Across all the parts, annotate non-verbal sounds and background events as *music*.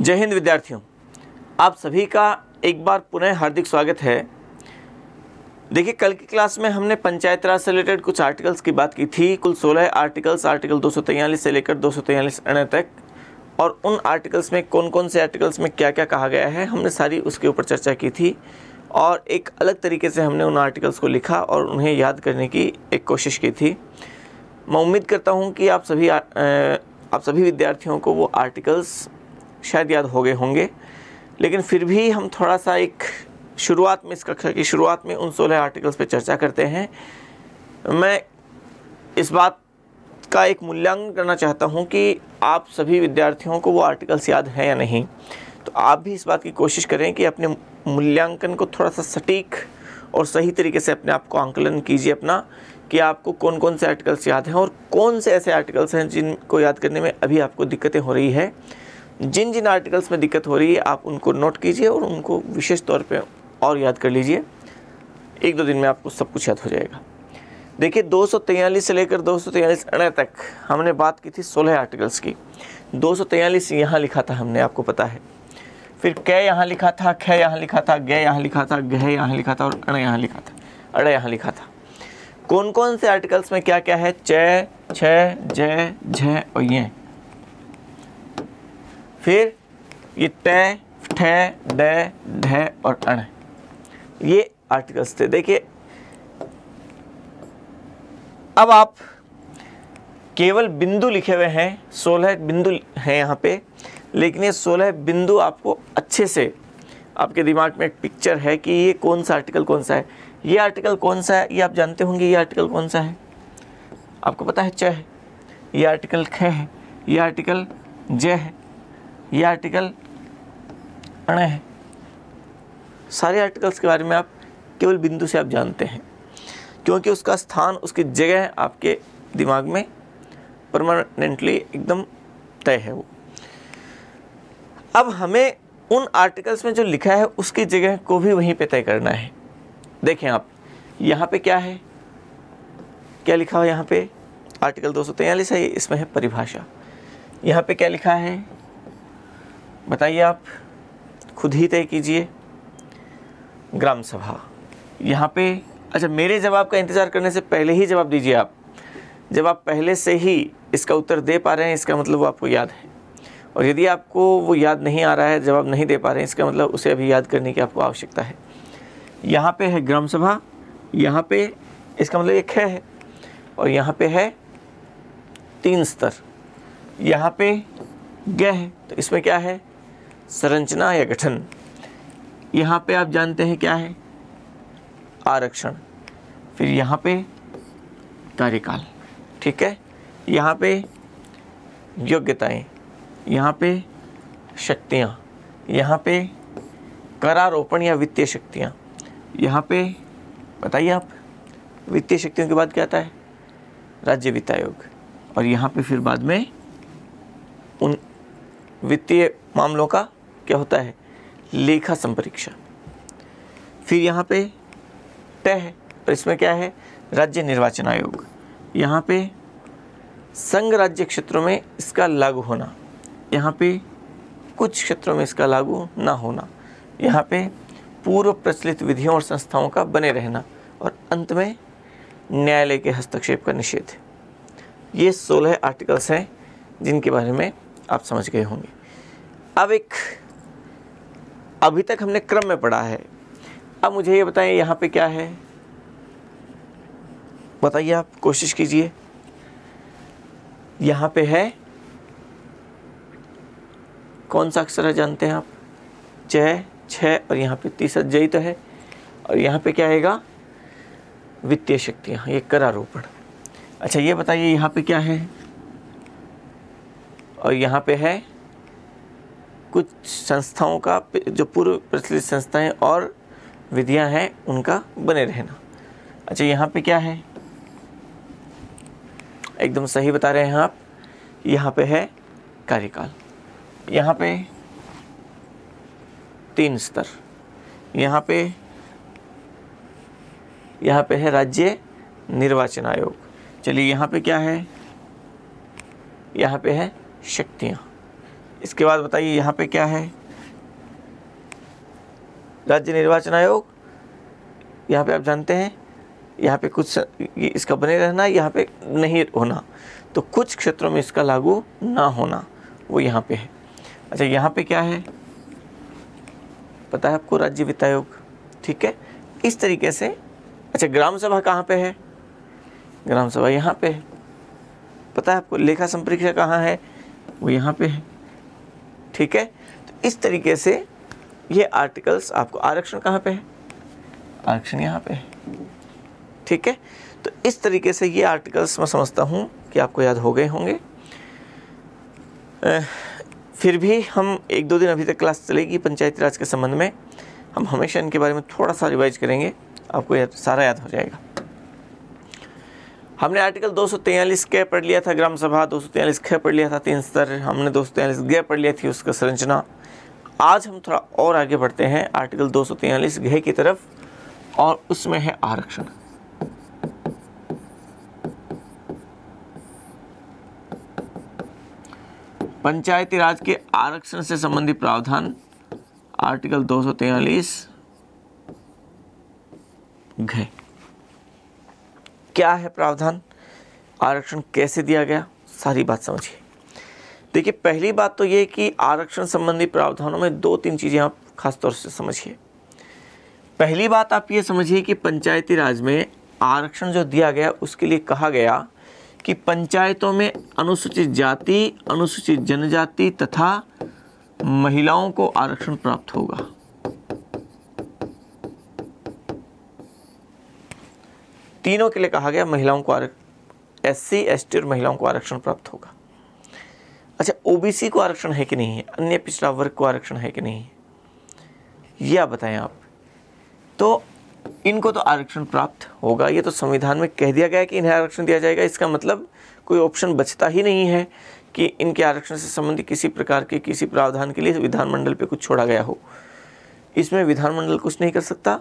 जय हिंद विद्यार्थियों आप सभी का एक बार पुनः हार्दिक स्वागत है देखिए कल की क्लास में हमने पंचायत राज से रिलेटेड कुछ आर्टिकल्स की बात की थी कुल 16 आर्टिकल्स आर्टिकल दो से लेकर दो सौ तक और उन आर्टिकल्स में कौन कौन से आर्टिकल्स में क्या क्या कहा गया है हमने सारी उसके ऊपर चर्चा की थी और एक अलग तरीके से हमने उन आर्टिकल्स को लिखा और उन्हें याद करने की एक कोशिश की थी मैं उम्मीद करता हूँ कि आप सभी आप सभी विद्यार्थियों को वो आर्टिकल्स शायद याद हो गए होंगे लेकिन फिर भी हम थोड़ा सा एक शुरुआत में इस कक्षा की शुरुआत में उन सोलह आर्टिकल्स पर चर्चा करते हैं मैं इस बात का एक मूल्यांकन करना चाहता हूं कि आप सभी विद्यार्थियों को वो आर्टिकल्स याद हैं या नहीं तो आप भी इस बात की कोशिश करें कि अपने मूल्यांकन को थोड़ा सा सटीक और सही तरीके से अपने आप को आंकलन कीजिए अपना कि आपको कौन कौन से आर्टिकल्स याद हैं और कौन से ऐसे आर्टिकल्स हैं जिनको याद करने में अभी आपको दिक्कतें हो रही है जिन जिन आर्टिकल्स में दिक्कत हो रही है आप उनको नोट कीजिए और उनको विशेष तौर पर और याद कर लीजिए एक दो दिन में आपको सब कुछ याद हो जाएगा देखिए दो से लेकर दो सौ तक हमने बात की थी सोलह आर्टिकल्स की दो सौ यहाँ लिखा था हमने आपको पता है फिर कै यहाँ लिखा था ख यहाँ लिखा था गय यहाँ लिखा था गह यहाँ लिखा था और अण यहाँ लिखा था अड़ यहाँ लिखा था कौन कौन से आर्टिकल्स में क्या क्या है चय छ जय झ और ये फिर ये टे ठे डे ढे और अण ये आर्टिकल्स थे देखिए अब आप केवल बिंदु लिखे हुए हैं सोलह बिंदु हैं यहाँ पे लेकिन ये सोलह बिंदु आपको अच्छे से आपके दिमाग में एक पिक्चर है कि ये कौन सा आर्टिकल कौन सा है ये आर्टिकल कौन सा है ये आप जानते होंगे ये आर्टिकल कौन सा है आपको पता है च है ये आर्टिकल ख है ये आर्टिकल ज है ये आर्टिकल अणय है सारे आर्टिकल्स के बारे में आप केवल बिंदु से आप जानते हैं क्योंकि उसका स्थान उसकी जगह आपके दिमाग में परमानेंटली एकदम तय है वो अब हमें उन आर्टिकल्स में जो लिखा है उसकी जगह को भी वहीं पे तय करना है देखें आप यहाँ पे क्या है क्या लिखा हो यहाँ पे आर्टिकल दो सौ तैयलीस है इसमें है परिभाषा यहाँ पे क्या लिखा है बताइए आप खुद ही तय कीजिए ग्राम सभा यहाँ पे अच्छा मेरे जवाब का इंतज़ार करने से पहले ही जवाब दीजिए आप जब आप पहले से ही इसका उत्तर दे पा रहे हैं इसका मतलब वो आपको याद है और यदि आपको वो याद नहीं आ रहा है जवाब नहीं दे पा रहे हैं इसका मतलब उसे अभी याद करने की आपको आवश्यकता है यहाँ पे है ग्राम सभा यहाँ पे इसका मतलब एक है और यहाँ पे है तीन स्तर यहाँ पे गह तो इसमें क्या है संरचना या गठन यहाँ पे आप जानते हैं क्या है आरक्षण फिर यहाँ पे कार्यकाल ठीक है यहाँ पे योग्यताएं यहाँ पे शक्तियाँ यहाँ पे करारोपण या वित्तीय शक्तियाँ यहाँ पे बताइए आप वित्तीय शक्तियों के बाद क्या आता है राज्य वित्त आयोग और यहाँ पे फिर बाद में उन वित्तीय मामलों का क्या होता है लेखा संपरीक्षा फिर यहाँ पे तय है और इसमें क्या है राज्य निर्वाचन आयोग यहाँ पे संघ राज्य क्षेत्रों में इसका लागू होना यहाँ पे कुछ क्षेत्रों में इसका लागू ना होना यहाँ पे पूर्व प्रचलित विधियों और संस्थाओं का बने रहना और अंत में न्यायालय के हस्तक्षेप का निषेध ये सोलह आर्टिकल्स हैं जिनके बारे में आप समझ गए होंगे अब एक अभी तक हमने क्रम में पढ़ा है अब मुझे ये बताएं यहाँ पे क्या है बताइए आप कोशिश कीजिए यहाँ पे है कौन सा अक्षर है जानते हैं आप जय छ और यहाँ पे तीसरा जय तो है और यहाँ पे क्या आएगा वित्तीय शक्तियाँ ये करारोपण अच्छा ये बताइए यहाँ पे क्या है और यहाँ पे है कुछ संस्थाओं का जो पूर्व प्रचलित संस्थाएं और विधियाँ हैं उनका बने रहना अच्छा यहाँ पे क्या है एकदम सही बता रहे हैं आप यहाँ पे है कार्यकाल यहाँ पे तीन स्तर यहाँ पे यहाँ पे है राज्य निर्वाचन आयोग चलिए यहाँ पे क्या है यहाँ पे है शक्तियाँ इसके बाद बताइए यहाँ पे क्या है राज्य निर्वाचन आयोग यहाँ पे आप जानते हैं यहाँ पे कुछ इसका बने रहना यहाँ पे नहीं होना तो कुछ क्षेत्रों में इसका लागू ना होना वो यहाँ पे है अच्छा यहाँ पे क्या है पता है आपको राज्य वित्त आयोग ठीक है इस तरीके से अच्छा ग्राम सभा कहाँ पे है ग्राम सभा यहाँ पे है पता है आपको लेखा संप्रेक्षा कहाँ है वो यहाँ पे है ठीक है तो इस तरीके से ये आर्टिकल्स आपको आरक्षण कहाँ पे है आरक्षण यहाँ पे है ठीक है तो इस तरीके से ये आर्टिकल्स मैं समझता हूँ कि आपको याद हो गए होंगे फिर भी हम एक दो दिन अभी तक क्लास चलेगी पंचायती राज के संबंध में हम हमेशा इनके बारे में थोड़ा सा रिवाइज करेंगे आपको याद सारा याद हो जाएगा हमने आर्टिकल 243 के पढ़ लिया था ग्राम सभा 243 ख पढ़ लिया था तीन स्तर हमने 243 गे पढ़ लिया थी उसका संरचना आज हम थोड़ा और आगे बढ़ते हैं आर्टिकल 243 घे की तरफ और उसमें है आरक्षण पंचायती राज के आरक्षण से संबंधित प्रावधान आर्टिकल 243 घे क्या है प्रावधान आरक्षण कैसे दिया गया सारी बात समझिए देखिए पहली बात तो ये कि आरक्षण संबंधी प्रावधानों में दो तीन चीज़ें आप खासतौर से समझिए पहली बात आप ये समझिए कि पंचायती राज में आरक्षण जो दिया गया उसके लिए कहा गया कि पंचायतों में अनुसूचित जाति अनुसूचित जनजाति तथा महिलाओं को आरक्षण प्राप्त होगा तीनों के लिए कहा गया महिलाओं को एस सी एस और महिलाओं को आरक्षण प्राप्त होगा अच्छा ओबीसी को आरक्षण है कि नहीं है अन्य पिछड़ा वर्ग को आरक्षण है कि नहीं है यह बताएं आप तो इनको तो आरक्षण प्राप्त होगा ये तो संविधान में कह दिया गया है कि इन्हें आरक्षण दिया जाएगा इसका मतलब कोई ऑप्शन बचता ही नहीं है कि इनके आरक्षण से संबंधित किसी प्रकार के किसी प्रावधान के लिए विधानमंडल पर कुछ छोड़ा गया हो इसमें विधानमंडल कुछ नहीं कर सकता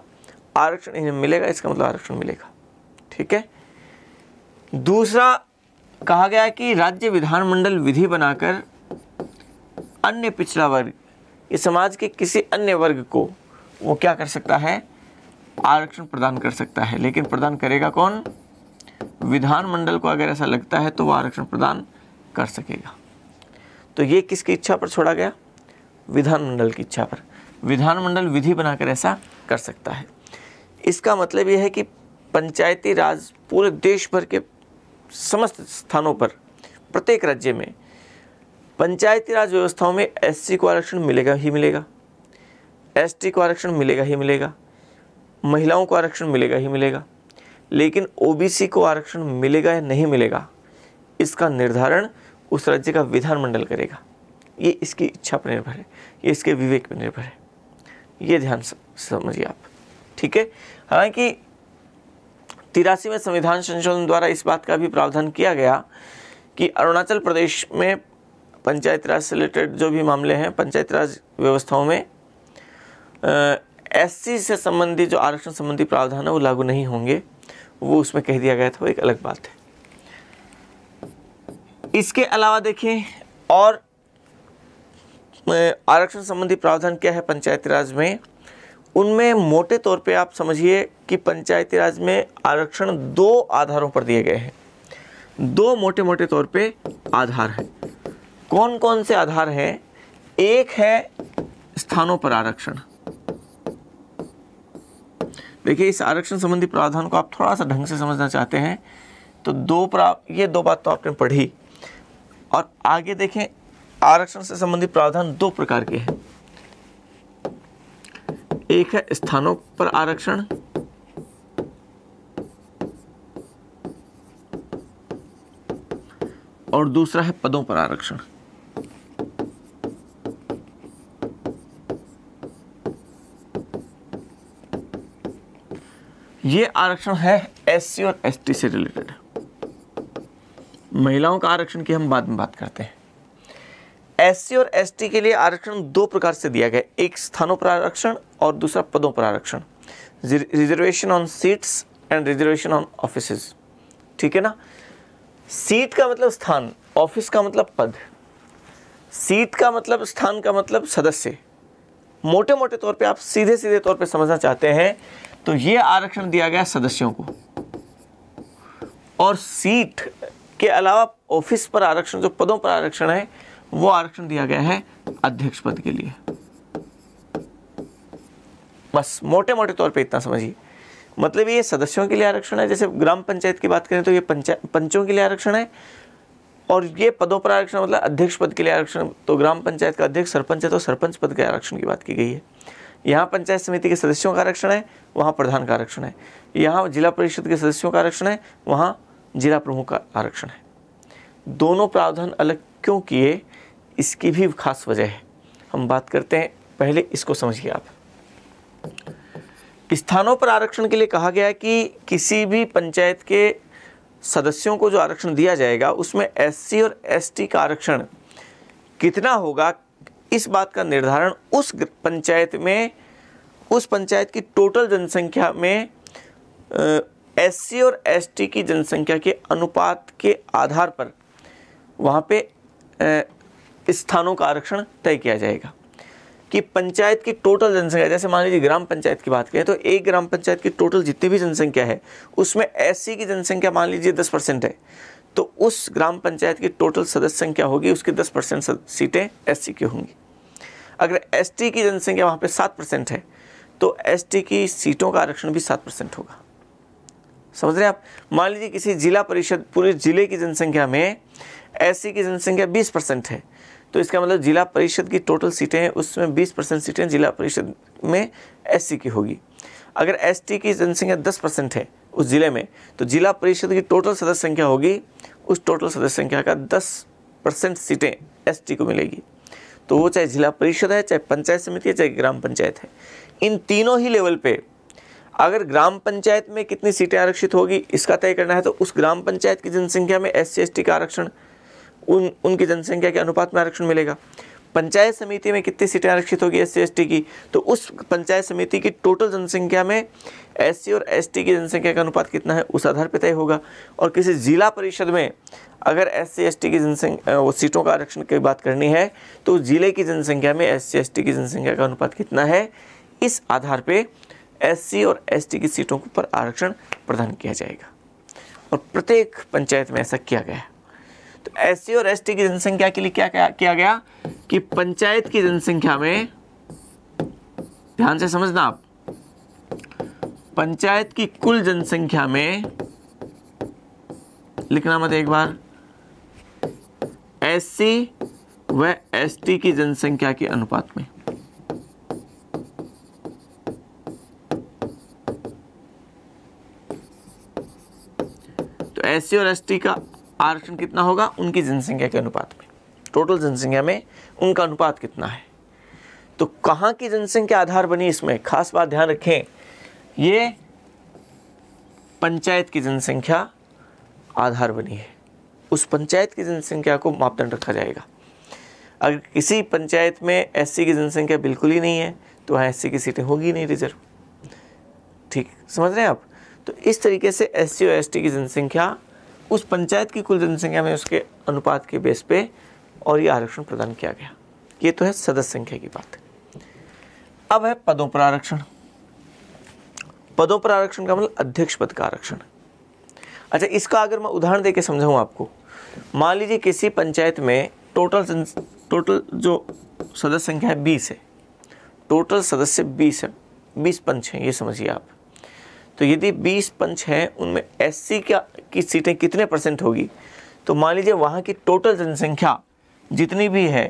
आरक्षण इन्हें मिलेगा इसका मतलब आरक्षण मिलेगा ठीक है दूसरा कहा गया है कि राज्य विधानमंडल विधि बनाकर अन्य पिछड़ा वर्ग इस समाज के किसी अन्य वर्ग को वो क्या कर सकता है आरक्षण प्रदान कर सकता है लेकिन प्रदान करेगा कौन विधानमंडल को अगर ऐसा लगता है तो वह आरक्षण प्रदान कर सकेगा तो ये किसकी इच्छा पर छोड़ा गया विधानमंडल की इच्छा पर विधानमंडल विधि बनाकर ऐसा कर सकता है इसका मतलब यह है कि पंचायती राज पूरे देश भर के समस्त स्थानों पर प्रत्येक राज्य में पंचायती राज व्यवस्थाओं में एससी को आरक्षण मिलेगा ही मिलेगा एसटी को आरक्षण मिलेगा ही मिलेगा महिलाओं को आरक्षण मिलेगा ही मिलेगा लेकिन ओबीसी को आरक्षण मिलेगा या नहीं मिलेगा इसका निर्धारण उस राज्य का विधानमंडल करेगा ये इसकी इच्छा पर निर्भर है ये इसके विवेक पर निर्भर है ये ध्यान समझिए आप ठीक है हालांकि तिरासी में संविधान संशोधन द्वारा इस बात का भी प्रावधान किया गया कि अरुणाचल प्रदेश में पंचायत राज से रिलेटेड जो भी मामले हैं पंचायत राज व्यवस्थाओं में एस से संबंधी जो आरक्षण संबंधी प्रावधान है वो लागू नहीं होंगे वो उसमें कह दिया गया था वो एक अलग बात है इसके अलावा देखें और आरक्षण संबंधी प्रावधान क्या है पंचायत राज में उनमें मोटे तौर पे आप समझिए कि पंचायती राज में आरक्षण दो आधारों पर दिए गए हैं दो मोटे मोटे तौर पे आधार हैं कौन कौन से आधार हैं एक है स्थानों पर आरक्षण देखिए इस आरक्षण संबंधी प्रावधान को आप थोड़ा सा ढंग से समझना चाहते हैं तो दो प्रा ये दो बात तो आपने पढ़ी और आगे देखें आरक्षण से संबंधित प्रावधान दो प्रकार के हैं एक है स्थानों पर आरक्षण और दूसरा है पदों पर आरक्षण ये आरक्षण है एससी और एसटी से रिलेटेड महिलाओं का आरक्षण की हम बाद में बात करते हैं एससी और एसटी के लिए आरक्षण दो प्रकार से दिया गया एक स्थानों पर आरक्षण और दूसरा पदों पर आरक्षण reservation on seats and reservation on office ठीक है ना सीट का मतलब स्थान ऑफिस का मतलब पद सीट का मतलब स्थान का मतलब सदस्य मोटे मोटे तौर पे आप सीधे सीधे तौर पे समझना चाहते हैं तो यह आरक्षण दिया गया सदस्यों को और सीट के अलावा ऑफिस पर आरक्षण जो पदों पर आरक्षण है वो आरक्षण दिया गया है अध्यक्ष पद के लिए बस मोटे मोटे तौर पे इतना समझिए मतलब ये सदस्यों के लिए आरक्षण है जैसे ग्राम पंचायत की बात करें तो ये पंचों के लिए आरक्षण है और ये पदों पर आरक्षण मतलब अध्यक्ष पद के लिए आरक्षण तो ग्राम पंचायत का अध्यक्ष सरपंच है तो सरपंच पद के आरक्षण की बात की गई है यहाँ पंचायत समिति के सदस्यों का आरक्षण है वहाँ प्रधान का आरक्षण है यहाँ जिला परिषद के सदस्यों का आरक्षण है वहाँ जिला प्रमुख का आरक्षण है दोनों प्रावधान अलग क्यों किए इसकी भी खास वजह है हम बात करते हैं पहले इसको समझिए आप स्थानों पर आरक्षण के लिए कहा गया है कि किसी भी पंचायत के सदस्यों को जो आरक्षण दिया जाएगा उसमें एससी और एसटी का आरक्षण कितना होगा इस बात का निर्धारण उस पंचायत में उस पंचायत की टोटल जनसंख्या में एससी और एसटी की जनसंख्या के अनुपात के आधार पर वहाँ पे स्थानों का आरक्षण तय किया जाएगा कि पंचायत की टोटल जनसंख्या जैसे मान लीजिए ग्राम पंचायत की बात करें तो एक ग्राम पंचायत की टोटल जितनी भी जनसंख्या है उसमें एस की जनसंख्या मान लीजिए दस परसेंट है तो उस ग्राम पंचायत की टोटल सदस्य संख्या होगी उसकी दस परसेंट सीटें एस की होंगी अगर एस की जनसंख्या वहाँ पर सात परसेंट है तो एस की सीटों का आरक्षण भी सात परसेंट होगा समझ रहे हैं आप मान लीजिए किसी जिला परिषद पूरे जिले की जनसंख्या में एस की जनसंख्या बीस परसेंट है तो इसका मतलब जिला परिषद की टोटल सीटें हैं उसमें 20 परसेंट सीटें जिला परिषद में एससी की होगी अगर एसटी की जनसंख्या 10 परसेंट है उस ज़िले में तो जिला परिषद की टोटल सदस्य संख्या होगी उस टोटल सदस्य संख्या का 10 परसेंट सीटें एस को मिलेगी तो वो चाहे जिला परिषद है चाहे पंचायत समिति है चाहे ग्राम पंचायत है इन तीनों ही लेवल पर अगर ग्राम पंचायत में कितनी सीटें आरक्षित होगी इसका तय करना है तो उस ग्राम पंचायत की जनसंख्या में एस सी का आरक्षण उन उनकी जनसंख्या के अनुपात में आरक्षण मिलेगा पंचायत समिति में कितनी सीटें आरक्षित होगी एस सी की तो उस पंचायत समिति की टोटल जनसंख्या में एस और एस की जनसंख्या का अनुपात कितना है उस आधार पर तय होगा और किसी ज़िला परिषद में अगर एस सी एस टी की जनसंख्या वो सीटों का आरक्षण की बात करनी है तो ज़िले की जनसंख्या में एस सी एस टी की जनसंख्या का अनुपात कितना है इस आधार पर एस और एस की सीटों पर आरक्षण प्रदान किया जाएगा और प्रत्येक पंचायत में ऐसा किया गया है तो एस और एस की जनसंख्या के लिए क्या किया गया कि पंचायत की जनसंख्या में ध्यान से समझना आप पंचायत की कुल जनसंख्या में लिखना मत एक बार एस व एस की जनसंख्या के अनुपात में तो एस और एस का आरक्षण कितना होगा उनकी जनसंख्या के अनुपात में टोटल जनसंख्या में उनका अनुपात कितना है तो कहाँ की जनसंख्या आधार बनी इसमें खास बात ध्यान रखें ये पंचायत की जनसंख्या आधार बनी है उस पंचायत की जनसंख्या को मापदंड रखा जाएगा अगर किसी पंचायत में एस की जनसंख्या बिल्कुल ही नहीं है तो वहाँ एस की सीटें होगी नहीं रिजर्व ठीक समझ रहे हैं आप तो इस तरीके से एस सी और एस की जनसंख्या उस पंचायत की कुल जनसंख्या में उसके अनुपात के बेस पे और ये आरक्षण प्रदान किया गया ये तो है सदस्य संख्या की बात अब है पदों पर आरक्षण पदों पर आरक्षण का मतलब अध्यक्ष पद का आरक्षण अच्छा इसका अगर मैं उदाहरण देके समझाऊं आपको मान लीजिए किसी पंचायत में टोटल टोटल जो सदस्य संख्या है बीस है टोटल सदस्य बीस है बीस पंच हैं ये समझिए आप तो यदि 20 पंच हैं उनमें एस का की सीटें कितने परसेंट होगी तो मान लीजिए वहाँ की टोटल जनसंख्या जितनी भी है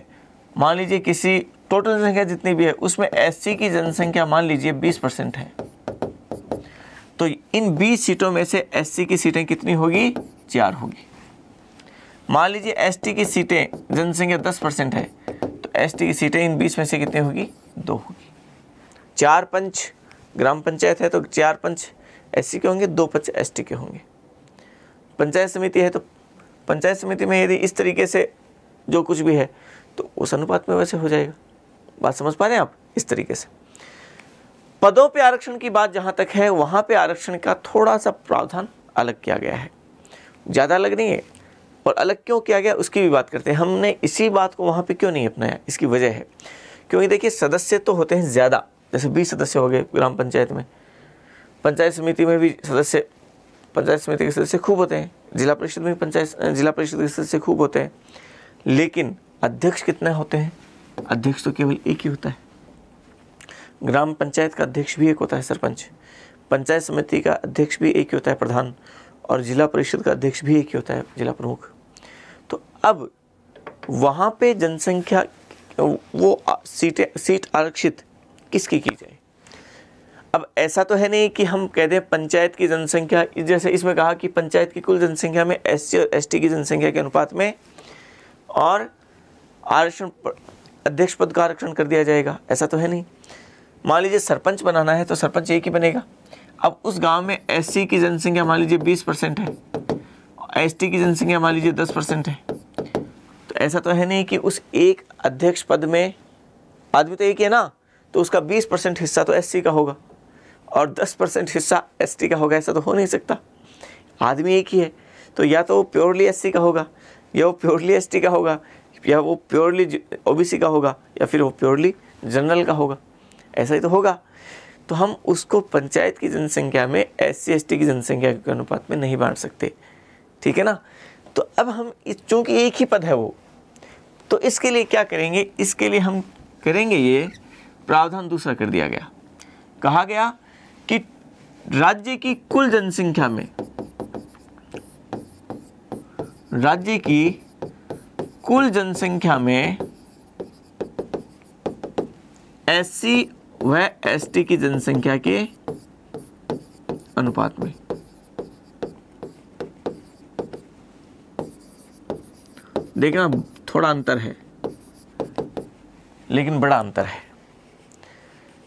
मान लीजिए किसी टोटल जनसंख्या जितनी भी है उसमें एस की जनसंख्या मान लीजिए 20 परसेंट है तो इन 20 सीटों में से एस की सीटें कितनी होगी चार होगी मान लीजिए एस की सीटें जनसंख्या दस परसेंट है तो एस की सीटें इन बीस में से कितनी होगी दो होगी चार पंच ग्राम पंचायत है तो चार पंच एस के होंगे दो पच एस के होंगे पंचायत समिति है तो पंचायत समिति में यदि इस तरीके से जो कुछ भी है तो उस अनुपात में वैसे हो जाएगा बात समझ पा रहे हैं आप इस तरीके से पदों पे आरक्षण की बात जहाँ तक है वहाँ पे आरक्षण का थोड़ा सा प्रावधान अलग किया गया है ज़्यादा अलग नहीं है और अलग क्यों किया गया उसकी भी बात करते हैं हमने इसी बात को वहाँ पे क्यों नहीं अपनाया इसकी वजह है क्योंकि देखिए सदस्य तो होते हैं ज़्यादा जैसे बीस सदस्य हो गए ग्राम पंचायत में पंचायत समिति में भी सदस्य पंचायत समिति के सदस्य खूब होते हैं जिला परिषद में पंचायत जिला परिषद के सदस्य खूब होते हैं लेकिन अध्यक्ष कितने होते हैं अध्यक्ष तो केवल एक ही होता है ग्राम पंचायत का अध्यक्ष भी एक होता है सरपंच पंचायत समिति का अध्यक्ष भी एक ही होता है प्रधान और जिला परिषद का अध्यक्ष भी एक ही होता है जिला प्रमुख तो अब वहाँ पे जनसंख्या वो सीटें सीट आरक्षित किसकी की जाए अब ऐसा तो है नहीं कि हम कह दें पंचायत की जनसंख्या जैसे इसमें कहा कि पंचायत की कुल जनसंख्या में एस सी और एस की जनसंख्या के अनुपात में और आरक्षण अध्यक्ष पद का आरक्षण कर दिया जाएगा ऐसा तो है नहीं मान लीजिए सरपंच बनाना है तो सरपंच एक ही बनेगा अब उस गांव में एस की जनसंख्या मान लीजिए बीस परसेंट है एस की जनसंख्या मान लीजिए दस परसेंट है तो ऐसा तो है नहीं कि उस एक अध्यक्ष पद में आदमी तो एक ही है ना तो उसका बीस परसेंट हिस्सा तो एस का होगा और दस परसेंट हिस्सा एस का होगा ऐसा तो हो नहीं सकता आदमी एक ही है तो या तो वो प्योरली एस का होगा या वो प्योरली एस का होगा या वो प्योरली ओ का होगा या फिर वो प्योरली जनरल का होगा ऐसा ही तो होगा तो हम उसको पंचायत की जनसंख्या में एस सी की जनसंख्या के अनुपात में नहीं बांट सकते ठीक है ना तो अब हम चूँकि एक ही पद है वो तो इसके लिए क्या करेंगे इसके लिए हम करेंगे ये प्रावधान दूसरा कर दिया गया कहा गया कि राज्य की कुल जनसंख्या में राज्य की कुल जनसंख्या में एस व एस की जनसंख्या के अनुपात में देखना थोड़ा अंतर है लेकिन बड़ा अंतर है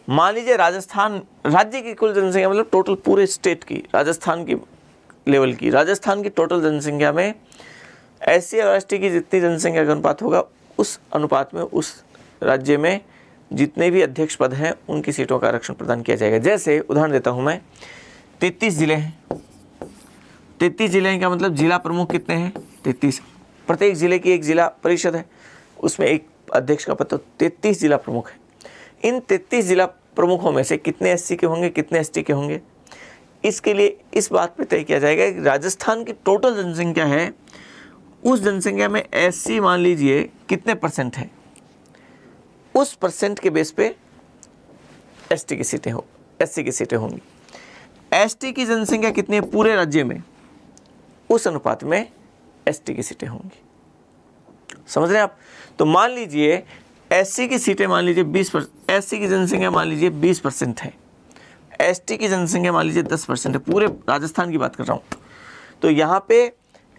मान लीजिए राजस्थान राज्य की कुल जनसंख्या मतलब टोटल पूरे स्टेट की राजस्थान की लेवल की राजस्थान की टोटल जनसंख्या में एस सी और एस की जितनी जनसंख्या का अनुपात होगा उस अनुपात में उस राज्य में जितने भी अध्यक्ष पद हैं उनकी सीटों का आरक्षण प्रदान किया जाएगा जैसे उदाहरण देता हूँ मैं तैतीस जिले हैं तैतीस जिले हैं का मतलब जिला प्रमुख कितने हैं तैतीस प्रत्येक जिले की एक जिला परिषद है उसमें एक अध्यक्ष का पद तो तैतीस जिला प्रमुख है इन 33 जिला प्रमुखों में से कितने एस के होंगे कितने एस के होंगे इसके लिए इस बात पे तय किया जाएगा कि राजस्थान की टोटल जनसंख्या है उस जनसंख्या में एस मान लीजिए कितने परसेंट है उस परसेंट के बेस पे एस की सीटें हो एस की सीटें होंगी एस की जनसंख्या कितनी है पूरे राज्य में उस अनुपात में एस की सीटें होंगी समझ रहे हैं आप तो मान लीजिए एस की सीटें मान लीजिए बीस परसेंट एस की जनसंख्या मान लीजिए बीस परसेंट है एस की जनसंख्या मान लीजिए दस परसेंट है पूरे राजस्थान की बात कर रहा हूँ तो यहाँ पे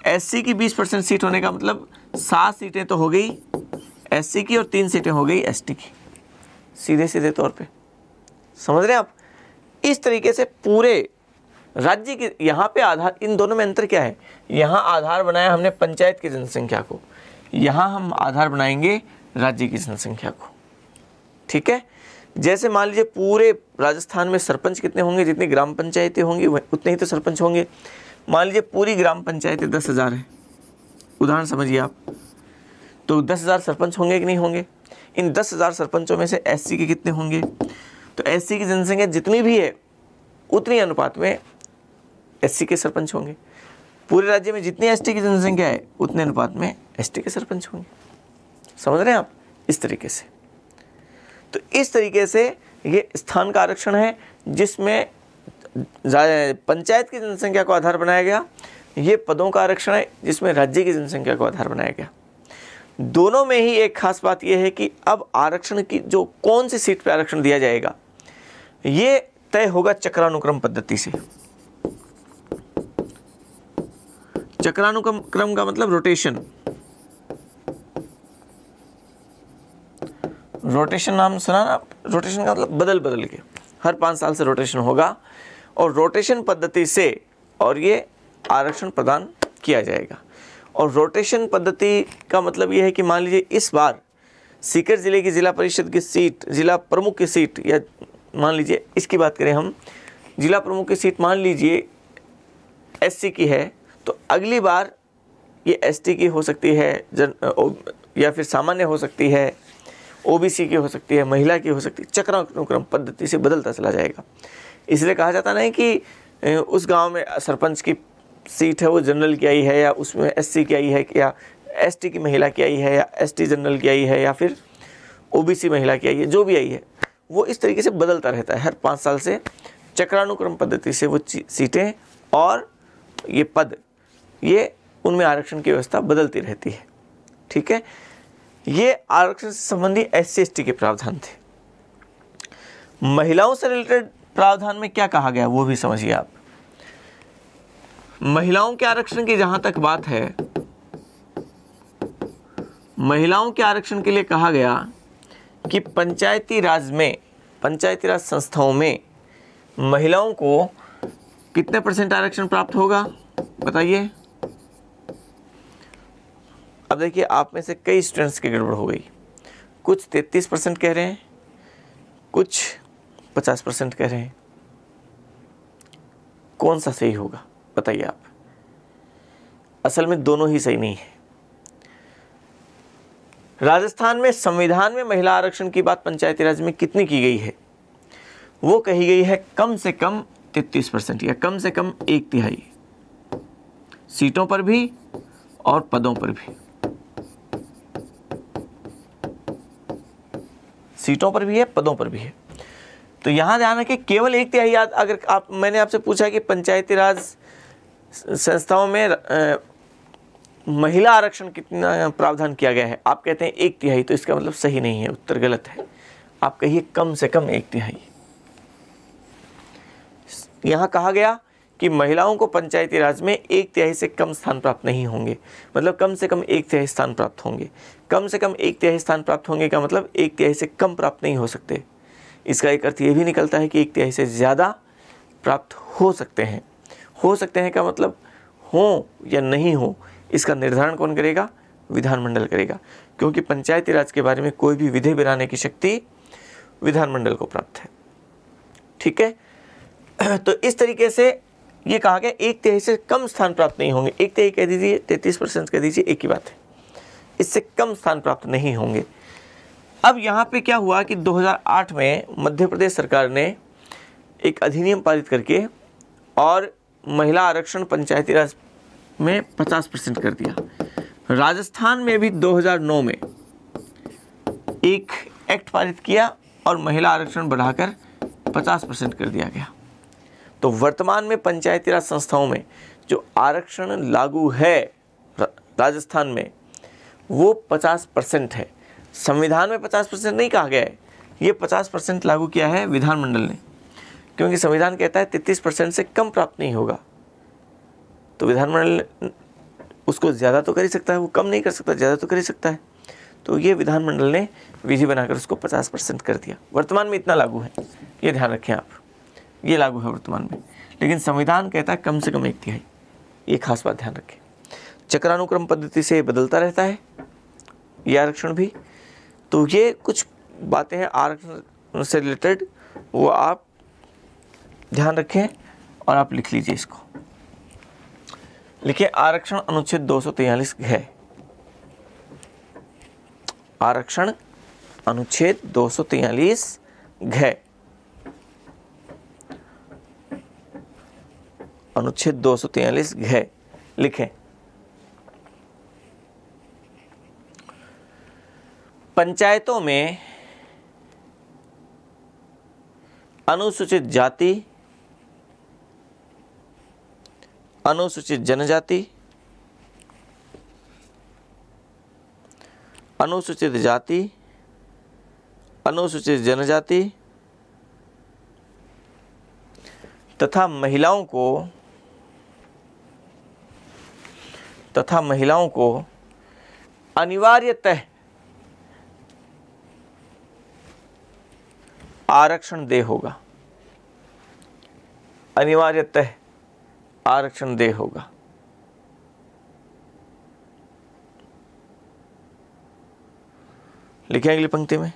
एस की बीस परसेंट सीट होने का मतलब सात सीटें तो हो गई एस की और तीन सीटें हो गई एस की सीधे सीधे तौर पे समझ रहे हैं आप इस तरीके से पूरे राज्य के यहाँ पे आधार इन दोनों में अंतर क्या है यहाँ आधार बनाया हमने पंचायत की जनसंख्या को यहाँ हम आधार बनाएंगे राज्य की जनसंख्या को ठीक है जैसे मान लीजिए पूरे राजस्थान में सरपंच कितने होंगे जितनी ग्राम पंचायतें होंगी उतने ही तो सरपंच होंगे मान लीजिए पूरी ग्राम पंचायतें दस हज़ार हैं उदाहरण समझिए आप तो दस हज़ार सरपंच होंगे कि नहीं होंगे इन दस हज़ार सरपंचों में से एस के कितने होंगे तो एस की जनसंख्या जितनी भी है उतनी अनुपात में एस के सरपंच होंगे पूरे राज्य में जितनी एस की जनसंख्या है उतने अनुपात में एस के सरपंच होंगे समझ रहे हैं आप इस तरीके से तो इस तरीके से ये स्थान का आरक्षण है जिसमें पंचायत की जनसंख्या को आधार बनाया गया ये पदों का आरक्षण है जिसमें राज्य की जनसंख्या को आधार बनाया गया दोनों में ही एक खास बात यह है कि अब आरक्षण की जो कौन सी सीट पर आरक्षण दिया जाएगा ये तय होगा चक्रानुक्रम पद्धति से चक्रानुक्रम क्रम का मतलब रोटेशन रोटेशन नाम सुना ना रोटेशन का मतलब बदल बदल के हर पाँच साल से रोटेशन होगा और रोटेशन पद्धति से और ये आरक्षण प्रदान किया जाएगा और रोटेशन पद्धति का मतलब ये है कि मान लीजिए इस बार सीकर ज़िले की ज़िला परिषद की सीट ज़िला प्रमुख की सीट या मान लीजिए इसकी बात करें हम ज़िला प्रमुख की सीट मान लीजिए एससी की है तो अगली बार ये एसटी की हो सकती है जन या फिर सामान्य हो सकती है ओबीसी की हो सकती है महिला की हो सकती है चक्रानुक्रम पद्धति से बदलता चला जाएगा इसलिए कहा जाता नहीं कि उस गांव में सरपंच की सीट है वो जनरल की आई है या उसमें एससी की आई है या एसटी की महिला की आई है या एसटी जनरल की आई है या फिर ओबीसी महिला की आई है जो भी आई है वो इस तरीके से बदलता रहता है हर पाँच साल से चक्रानुक्रम पद्धति से वो सीटें और ये पद ये उनमें आरक्षण की व्यवस्था बदलती रहती है ठीक है ये आरक्षण से संबंधी एस सी के प्रावधान थे महिलाओं से रिलेटेड प्रावधान में क्या कहा गया वो भी समझिए आप महिलाओं के आरक्षण की जहां तक बात है महिलाओं के आरक्षण के लिए कहा गया कि पंचायती राज में पंचायती राज संस्थाओं में महिलाओं को कितने परसेंट आरक्षण प्राप्त होगा बताइए अब देखिए आप में से कई स्टूडेंट्स की गड़बड़ हो गई कुछ तैतीस परसेंट कह रहे हैं कुछ पचास परसेंट कह रहे हैं कौन सा सही होगा बताइए आप असल में दोनों ही सही नहीं है राजस्थान में संविधान में महिला आरक्षण की बात पंचायती राज में कितनी की गई है वो कही गई है कम से कम तैतीस परसेंट या कम से कम एक तिहाई सीटों पर भी और पदों पर भी सीटों पर भी है पदों पर भी है तो यहाँ ध्यान रखें केवल एक तिहाई याद अगर आप मैंने आपसे पूछा कि पंचायती राज संस्थाओं में आ, महिला आरक्षण कितना प्रावधान किया गया है आप कहते हैं एक तिहाई तो इसका मतलब सही नहीं है उत्तर गलत है आप कहिए कम से कम एक तिहाई यहाँ कहा गया कि महिलाओं को पंचायती राज में एक तिहाई से कम स्थान प्राप्त नहीं होंगे मतलब कम से कम एक तिहाई स्थान प्राप्त होंगे कम से कम एक तिहाई स्थान प्राप्त होंगे का मतलब एक तिहाई से कम प्राप्त नहीं हो सकते इसका एक अर्थ ये भी निकलता है कि एक तिहाई से ज़्यादा प्राप्त हो सकते हैं हो सकते हैं का मतलब हों या नहीं हो इसका निर्धारण कौन करेगा विधानमंडल करेगा क्योंकि पंचायती राज के बारे में कोई भी विधेय बनाने की शक्ति विधानमंडल को प्राप्त है ठीक है *clears throat* तो इस तरीके से ये कहा गया एक तिहाई से कम स्थान प्राप्त नहीं होंगे एक तिहाई कह दीजिए तैतीस परसेंट कह दीजिए एक ही बात है इससे कम स्थान प्राप्त नहीं होंगे अब यहाँ पे क्या हुआ कि 2008 में मध्य प्रदेश सरकार ने एक अधिनियम पारित करके और महिला आरक्षण पंचायती राज में 50 परसेंट कर दिया राजस्थान में भी 2009 में एक एक्ट पारित किया और महिला आरक्षण बढ़ाकर पचास परसेंट कर दिया गया तो वर्तमान में पंचायती राज संस्थाओं में जो आरक्षण लागू है राजस्थान में वो 50 परसेंट है संविधान में 50 परसेंट नहीं कहा गया है ये 50 परसेंट लागू किया है विधानमंडल ने क्योंकि संविधान कहता है 33 परसेंट से कम प्राप्त नहीं होगा तो विधानमंडल उसको ज़्यादा तो कर ही सकता है वो कम नहीं कर सकता ज़्यादा तो कर ही सकता है तो ये विधानमंडल ने विधि बनाकर उसको 50 परसेंट कर दिया वर्तमान में इतना लागू है ये ध्यान रखें आप ये लागू है वर्तमान में लेकिन संविधान कहता है कम से कम एक तिहाई ये खास बात ध्यान रखें चक्रानुक्रम पद्धति से बदलता रहता है ये आरक्षण भी तो ये कुछ बातें हैं आरक्षण से रिलेटेड वो आप ध्यान रखें और आप लिख लीजिए इसको लिखिए आरक्षण अनुच्छेद दो है आरक्षण अनुच्छेद दो सौ घ अनुच्छेद दो सौ तेलिस घ लिखें पंचायतों में अनुसूचित जाति अनुसूचित जनजाति अनुसूचित जाति अनुसूचित जनजाति तथा महिलाओं को तथा महिलाओं को अनिवार्यतः आरक्षण दे होगा अनिवार्यतः आरक्षण दे होगा लिखें अगली पंक्ति में